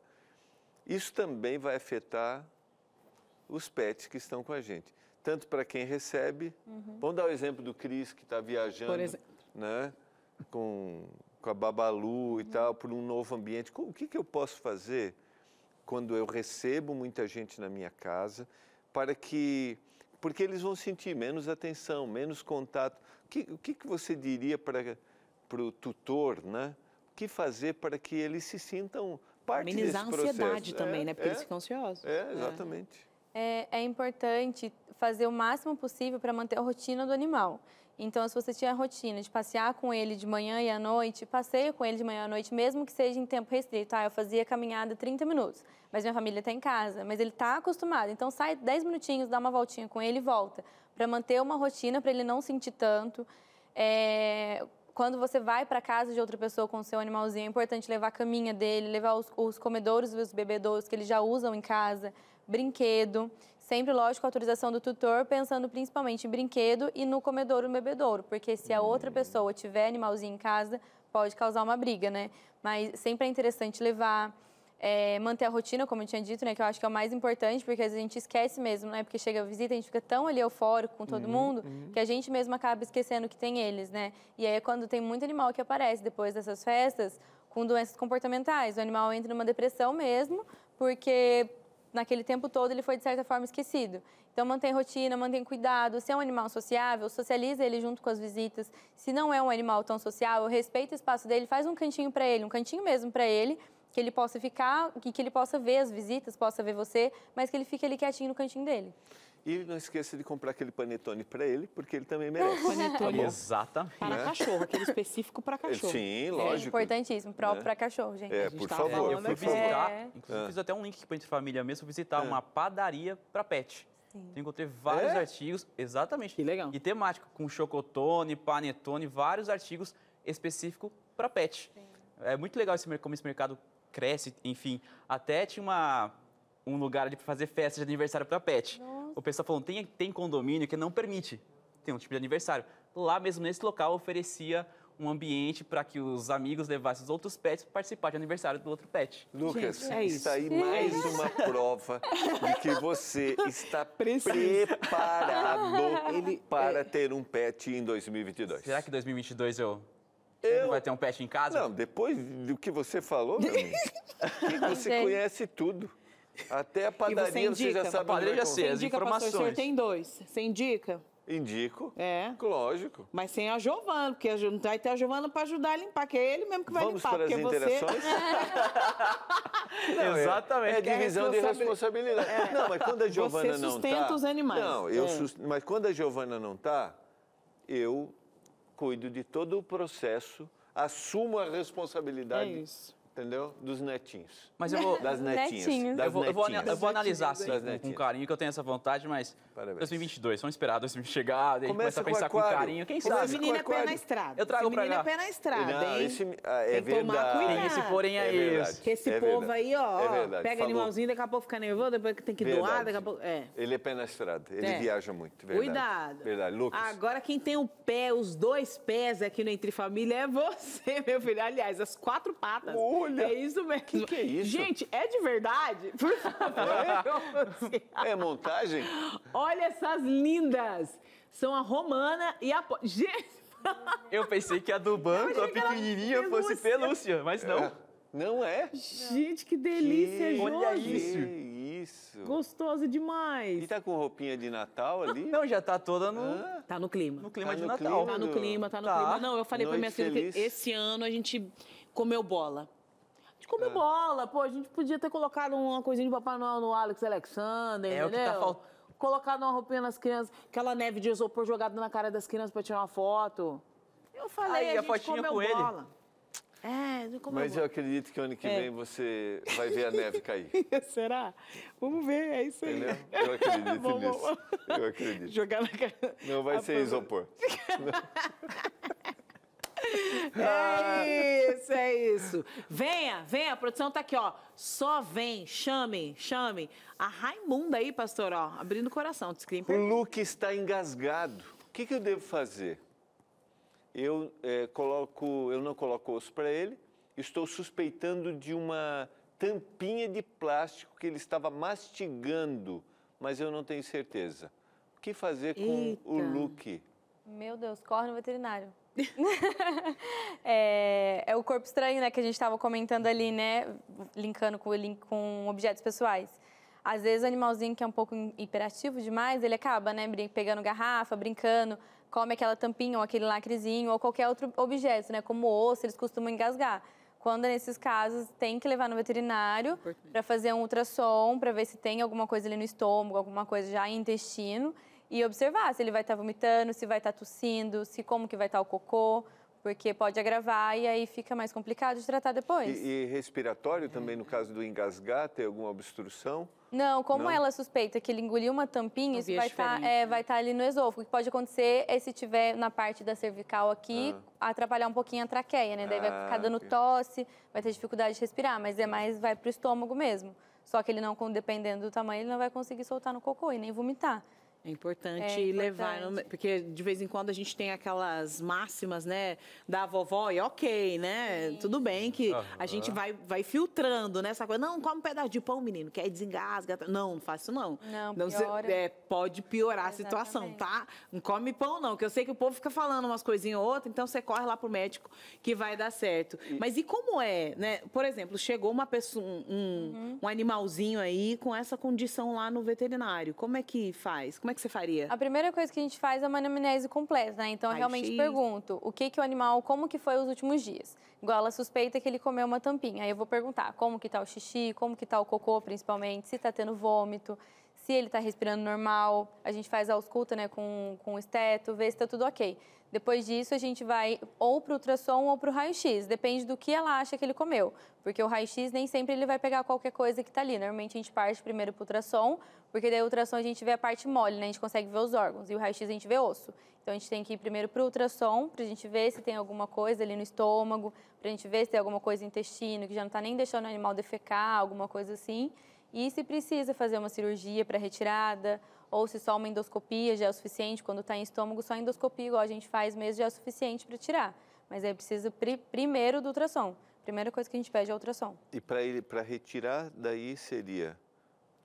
Isso também vai afetar os pets que estão com a gente. Tanto para quem recebe, uhum. vamos dar o exemplo do Cris que está viajando, por exemplo. né? Com, com a Babalu e uhum. tal, por um novo ambiente. O que, que eu posso fazer quando eu recebo muita gente na minha casa para que porque eles vão sentir menos atenção, menos contato. O que, o que você diria para, para o tutor, né? O que fazer para que eles se sintam parte Minimizar desse processo? Minimizar a ansiedade é, também, né? Porque é, eles ficam ansiosos. É, é, exatamente. É, é importante fazer o máximo possível para manter a rotina do animal. Então, se você tinha a rotina de passear com ele de manhã e à noite, passeio com ele de manhã e à noite, mesmo que seja em tempo restrito. Ah, eu fazia caminhada 30 minutos, mas minha família está em casa, mas ele está acostumado. Então, sai 10 minutinhos, dá uma voltinha com ele e volta, para manter uma rotina, para ele não sentir tanto. É... Quando você vai para casa de outra pessoa com o seu animalzinho, é importante levar a caminha dele, levar os, os comedouros e os bebedouros que eles já usam em casa, brinquedo. Sempre, lógico, autorização do tutor, pensando principalmente em brinquedo e no comedouro e bebedouro, porque se a outra pessoa tiver animalzinho em casa, pode causar uma briga, né? Mas sempre é interessante levar, é, manter a rotina, como eu tinha dito, né? Que eu acho que é o mais importante, porque às vezes a gente esquece mesmo, né? Porque chega a visita, a gente fica tão ali eufórico com todo uhum, mundo, uhum. que a gente mesmo acaba esquecendo que tem eles, né? E aí, é quando tem muito animal que aparece depois dessas festas, com doenças comportamentais, o animal entra numa depressão mesmo, porque naquele tempo todo ele foi de certa forma esquecido. Então mantém rotina, mantém cuidado. Se é um animal sociável, socializa ele junto com as visitas. Se não é um animal tão social, respeita o espaço dele, faz um cantinho para ele, um cantinho mesmo para ele, que ele possa ficar, que ele possa ver as visitas, possa ver você, mas que ele fique ali quietinho no cantinho dele. E não esqueça de comprar aquele panetone para ele, porque ele também merece. Panetone. Tá Exatamente. Para né? cachorro, aquele específico para é, cachorro. Sim, é lógico. É importantíssimo, próprio né? para cachorro, gente. É, gente por tá favor. Eu fui visitar, inclusive é. fiz até um link para entre família mesmo, visitar é. uma padaria para pet. Sim. Então, encontrei vários artigos, exatamente. Que legal. E temático, com chocotone, panetone, vários artigos específicos para pet. Sim. É muito legal esse, como esse mercado cresce, enfim. Até tinha uma, um lugar para fazer festa de aniversário para pet. Nossa o pessoal falou, tem, tem condomínio que não permite ter um tipo de aniversário. Lá mesmo nesse local oferecia um ambiente para que os amigos levassem os outros pets para participar de aniversário do outro pet. Lucas, Gente, é está aí mais é. uma prova de que você está Precisa. preparado Ele, para é... ter um pet em 2022. Será que em 2022 eu eu... vai ter um pet em casa? Não, depois do que você falou, meu amigo, você conhece tudo. Até a padaria você, você, já sabe. A padaria já sei, as indica, informações. Pastor, o senhor tem dois. Você indica? Indico. É. Lógico. Mas sem a Giovana, porque não vai ter a Giovana para ajudar a limpar, que é ele mesmo que vai Vamos limpar. Para as interações? Você... não, é- Exatamente. É, é a divisão de é, responsabilidade. É. Não, mas quando a Giovana não está. Você sustenta tá- os animais. Não, eu é. sust... mas quando a Giovana não está, eu cuido de todo o processo, assumo a responsabilidade. É isso entendeu? Dos netinhos. Mas eu vou. Das netinhas. Das eu, vou, eu, vou, eu vou analisar assim, com, com carinho, que eu tenho essa vontade, mas. Parabéns. 2022, vamos esperar 2022 chegar, daí começa a pensar com, com carinho. Quem Começa sabe? Menina com é pé na estrada. Eu trago esse menina é pé na estrada. Não, hein? Esse, ah, é Tem que tomar cuidado. esse porém é, é isso. Que esse é povo aí, ó, é pega Falou. animalzinho, daqui a pouco fica nervoso, depois tem que verdade. doar, daqui a pouco. É. Ele é pé na estrada, ele é. viaja muito. Verdade. Cuidado. Verdade, Lucas. Agora quem tem o um pé, os dois pés aqui no Entre Família é você, meu filho. Aliás, as quatro patas. Uh, Olha! É isso mesmo. Que que é isso? Gente, é de verdade? Por favor. É, é montagem? Olha essas lindas. São a Romana e a... Gente... Eu pensei que a do banco, a pequenininha, fosse pelúcia, mas não. É. Não é? Gente, que delícia, que... Jorge. Olha isso. isso. Gostoso demais. E tá com roupinha de Natal ali? Não, já tá toda no... Ah. Tá no clima. No clima tá de no Natal. Clima tá no clima, tá no tá. clima. Não, eu falei Noite pra minha filha que esse ano a gente comeu bola gente come é. bola, pô, a gente podia ter colocado uma coisinha de Papai Noel no Alex Alexander, é, entendeu? É o que tá faltando. Colocado uma roupinha nas crianças, aquela neve de isopor jogada na cara das crianças pra tirar uma foto. Eu falei, Aí, a, a gente comeu com bola. Ele. É, Mas eu acredito que ano que vem é. você vai ver a neve cair. Será? Vamos ver, é isso aí. Entendeu? Eu acredito bom, nisso. Bom. Eu acredito. Jogar na cara. Não vai a ser isopor. É ah. isso, é isso. Venha, venha, a produção tá aqui, ó. Só vem, chame, chame. A Raimunda aí, pastor, ó, abrindo o coração. É o Luke está engasgado. O que, que eu devo fazer? Eu, é, coloco, eu não coloco osso para ele, estou suspeitando de uma tampinha de plástico que ele estava mastigando, mas eu não tenho certeza. O que fazer com Eita. o Luke? Meu Deus, corre no veterinário. é, é, o corpo estranho, né, que a gente estava comentando ali, né, linkando com, link, com objetos pessoais. Às vezes o animalzinho que é um pouco hiperativo demais, ele acaba, né, pegando garrafa, brincando, come aquela tampinha ou aquele lacrezinho ou qualquer outro objeto, né, como osso, eles costumam engasgar. Quando nesses casos tem que levar no veterinário para fazer um ultrassom, para ver se tem alguma coisa ali no estômago, alguma coisa já em intestino e observar se ele vai estar tá vomitando, se vai estar tá tossindo, se como que vai estar tá o cocô, porque pode agravar e aí fica mais complicado de tratar depois. E, e respiratório também, no caso do engasgar, ter alguma obstrução? Não, como Não. ela suspeita que ele engoliu uma tampinha, isso vai tá, estar é, tá ali no esôfago. O que pode acontecer é se tiver na parte da cervical aqui, ah. atrapalhar um pouquinho a traqueia, né? Daí vai ah, ficar dando tosse, vai ter dificuldade de respirar, mas é mais vai para o estômago mesmo. Só que ele não, dependendo do tamanho, ele não vai conseguir soltar no cocô e nem vomitar. É importante, é importante. levar, porque de vez em quando a gente tem aquelas máximas, né, da vovó e ok, né, Sim. tudo bem que uhum. a gente vai, vai filtrando, né, essa coisa, não, come um pedaço de pão, menino, que aí desengasga, tá, não, não faço não. Não, não piora. É, pode piorar Exatamente. a situação, tá? Não come pão não, que eu sei que o povo fica falando umas coisinhas ou outra, então você corre lá pro médico que vai dar certo. E... Mas e como é, né, por exemplo, chegou uma pessoa, um, uhum. um animalzinho aí com essa condição lá no veterinário, como é que faz? Como é que você faria? A primeira coisa que a gente faz é uma anamnese completa, né? Então, eu realmente X. pergunto o que que o animal, como que foi os últimos dias. Igual ela suspeita que ele comeu uma tampinha. Aí eu vou perguntar como que tá o xixi, como que tá o cocô, principalmente, se tá tendo vômito, se ele está respirando normal, a gente faz a ausculta né, com, com o esteto, vê se está tudo ok. Depois disso, a gente vai ou para o ultrassom ou para o raio-x, depende do que ela acha que ele comeu, porque o raio-x nem sempre ele vai pegar qualquer coisa que está ali. Normalmente, a gente parte primeiro para o ultrassom, porque daí o ultrassom a gente vê a parte mole, né, a gente consegue ver os órgãos, e o raio-x a gente vê osso. Então, a gente tem que ir primeiro para o ultrassom, para a gente ver se tem alguma coisa ali no estômago, para a gente ver se tem alguma coisa no intestino, que já não está nem deixando o animal defecar, alguma coisa assim e se precisa fazer uma cirurgia para retirada ou se só uma endoscopia já é o suficiente, quando está em estômago, só endoscopia, igual a gente faz mesmo, já é o suficiente para tirar. Mas aí precisa pri primeiro do ultrassom. Primeira coisa que a gente pede é o ultrassom. E para retirar, daí seria?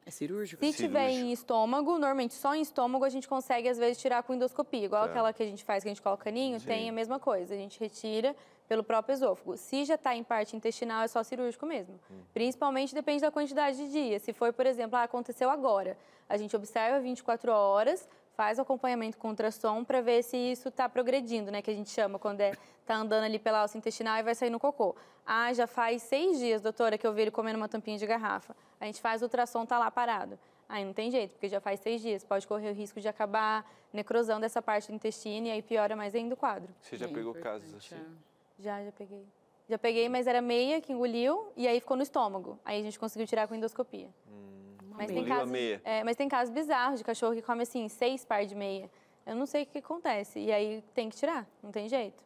É cirúrgico? Se cirúrgico. tiver em estômago, normalmente só em estômago a gente consegue, às vezes, tirar com endoscopia. Igual tá. aquela que a gente faz, que a gente coloca caninho, Sim. tem a mesma coisa. A gente retira, pelo próprio esôfago. Se já está em parte intestinal, é só cirúrgico mesmo. Uhum. Principalmente depende da quantidade de dias. Se for, por exemplo, ah, aconteceu agora, a gente observa 24 horas, faz o acompanhamento com ultrassom para ver se isso está progredindo, né? Que a gente chama quando é tá andando ali pela alça intestinal e vai sair no cocô. Ah, já faz seis dias, doutora, que eu vi ele comendo uma tampinha de garrafa. A gente faz o ultrassom, tá lá parado. Aí não tem jeito, porque já faz seis dias. Pode correr o risco de acabar necrosando essa parte do intestino e aí piora mais ainda o quadro. Você já é pegou casos é. assim? É. Já, já peguei. Já peguei, mas era meia que engoliu e aí ficou no estômago. Aí a gente conseguiu tirar com endoscopia. Hum, mas, tem casos, é, mas tem casos bizarros de cachorro que come assim, seis par de meia. Eu não sei o que acontece. E aí tem que tirar, não tem jeito.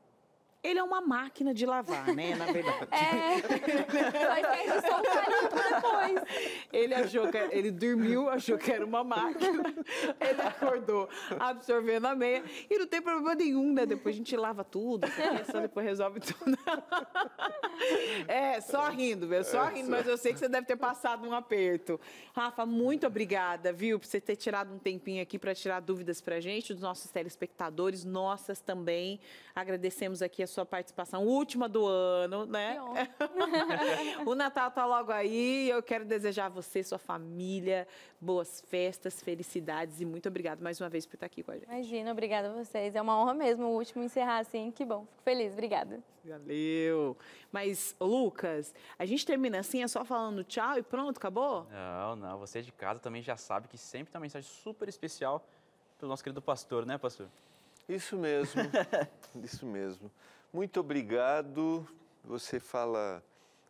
Ele é uma máquina de lavar, né? Na verdade. É. depois. Ele achou que ele dormiu, achou que era uma máquina. Ele acordou absorvendo a meia. E não tem problema nenhum, né? Depois a gente lava tudo, pensa, depois resolve tudo. É, só rindo, meu, só é, rindo, mas eu sei que você deve ter passado um aperto. Rafa, muito obrigada, viu, por você ter tirado um tempinho aqui para tirar dúvidas pra gente, dos nossos telespectadores, nossas também. Agradecemos aqui a sua participação, última do ano, né? o Natal tá logo aí. Eu quero desejar a você, sua família, boas festas, felicidades e muito obrigado mais uma vez por estar aqui com a gente. Imagina, obrigada a vocês. É uma honra mesmo o último encerrar assim. Que bom, fico feliz. Obrigada. Valeu. Mas, Lucas, a gente termina assim, é só falando tchau e pronto, acabou? Não, não. Você de casa também já sabe que sempre tem uma mensagem super especial pelo nosso querido pastor, né, pastor? Isso mesmo, isso mesmo. Muito obrigado. Você fala.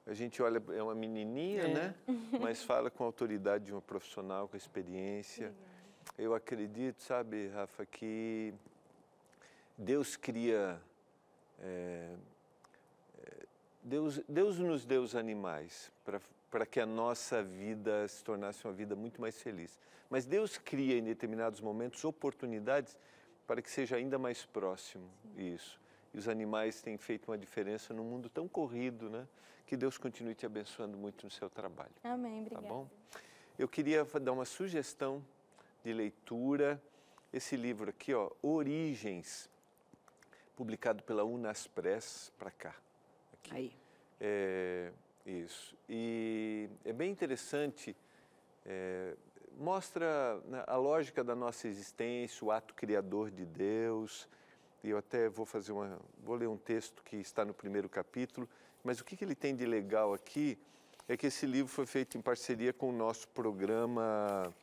A gente olha, é uma menininha, é. né? Mas fala com a autoridade de uma profissional, com experiência. Obrigada. Eu acredito, sabe, Rafa, que Deus cria. É, é Deus, Deus nos deu os animais para que a nossa vida se tornasse uma vida muito mais feliz. Mas Deus cria em determinados momentos oportunidades para que seja ainda mais próximo Sim. isso e os animais têm feito uma diferença num mundo tão corrido, né? Que Deus continue te abençoando muito no seu trabalho. Amém, tá obrigada. Tá bom? Eu queria dar uma sugestão de leitura, esse livro aqui, ó, Origens, publicado pela Unaspress para cá. Aqui. Aí. É, isso. E é bem interessante, é, mostra né, a lógica da nossa existência, o ato criador de Deus, e eu até vou fazer uma, vou ler um texto que está no primeiro capítulo, mas o que, que ele tem de legal aqui é que esse livro foi feito em parceria com o nosso programa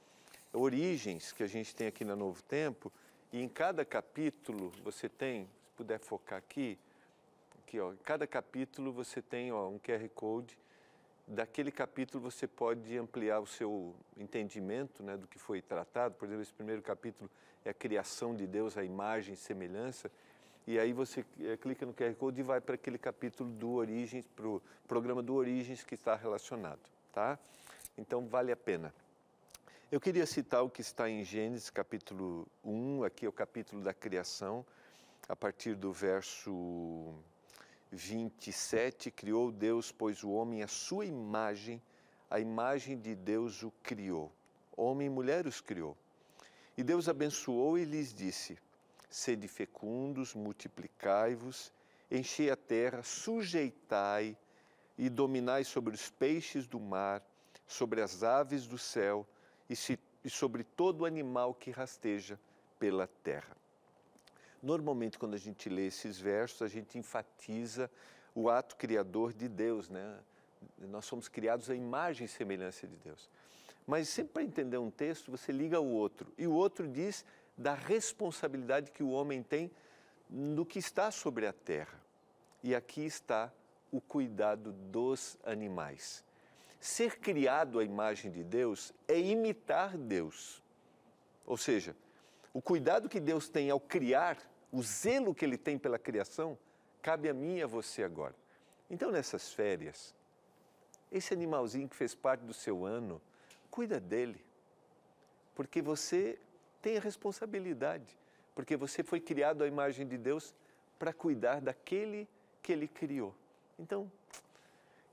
Origens, que a gente tem aqui na Novo Tempo, e em cada capítulo você tem, se puder focar aqui, aqui ó, em cada capítulo você tem ó, um QR Code daquele capítulo você pode ampliar o seu entendimento né, do que foi tratado. Por exemplo, esse primeiro capítulo é a criação de Deus, a imagem e semelhança. E aí você eh, clica no QR Code e vai para aquele capítulo do Origens, para o programa do Origens que está relacionado. Tá? Então vale a pena. Eu queria citar o que está em Gênesis capítulo 1, aqui é o capítulo da criação, a partir do verso 27, criou Deus, pois o homem, é sua imagem, a imagem de Deus o criou. Homem e mulher os criou. E Deus abençoou e lhes disse: Sede fecundos, multiplicai-vos, enchei a terra, sujeitai e dominai sobre os peixes do mar, sobre as aves do céu e sobre todo animal que rasteja pela terra. Normalmente, quando a gente lê esses versos, a gente enfatiza o ato criador de Deus, né? Nós somos criados à imagem e semelhança de Deus. Mas sempre para entender um texto, você liga ao outro. E o outro diz da responsabilidade que o homem tem no que está sobre a terra. E aqui está o cuidado dos animais. Ser criado à imagem de Deus é imitar Deus. Ou seja, o cuidado que Deus tem ao criar o zelo que ele tem pela criação, cabe a mim e a você agora. Então, nessas férias, esse animalzinho que fez parte do seu ano, cuida dele, porque você tem a responsabilidade, porque você foi criado à imagem de Deus para cuidar daquele que ele criou. Então,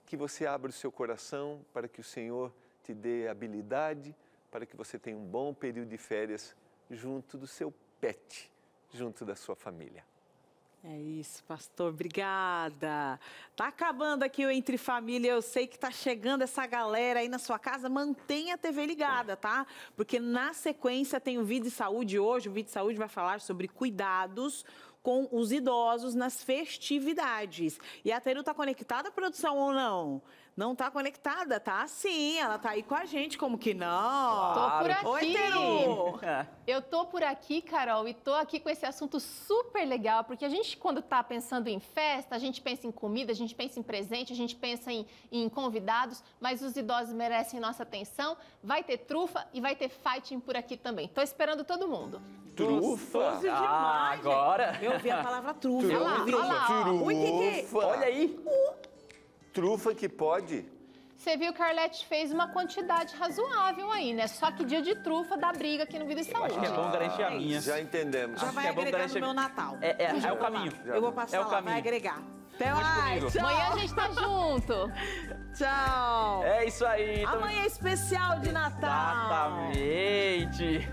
que você abra o seu coração para que o Senhor te dê habilidade, para que você tenha um bom período de férias junto do seu pet junto da sua família. É isso, pastor. Obrigada. Tá acabando aqui o Entre Família. Eu sei que tá chegando essa galera aí na sua casa. Mantenha a TV ligada, tá? Porque na sequência tem o Vídeo de Saúde hoje. O Vídeo de Saúde vai falar sobre cuidados com os idosos nas festividades. E a Teru tá conectada, produção, ou não? Não não tá conectada, tá? Sim, ela tá aí com a gente, como que não? Tô por aqui. Oi, Teru. É. Eu tô por aqui, Carol, e tô aqui com esse assunto super legal, porque a gente, quando tá pensando em festa, a gente pensa em comida, a gente pensa em presente, a gente pensa em, em convidados, mas os idosos merecem nossa atenção. Vai ter trufa e vai ter fighting por aqui também. Tô esperando todo mundo. Trufa? Ah, demais, ah, agora? Gente. Eu ouvi a palavra trufa. Trufa. Olha, lá, olha, lá, trufa. Olha aí. Uh trufa que pode. Você viu que a Arlete fez uma quantidade razoável aí, né? Só que dia de trufa dá briga aqui no Vida e Saúde. Acho que é bom garantir a minha. Já entendemos. Já vai é agregar no meu Natal. É, é, é o caminho. Já. É Eu vou passar é o lá, caminho. vai agregar. Até mais. Amanhã a gente tá junto. tchau. É isso aí. Então. Amanhã é especial de Natal. Exatamente.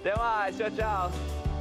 Até mais. Tchau, tchau.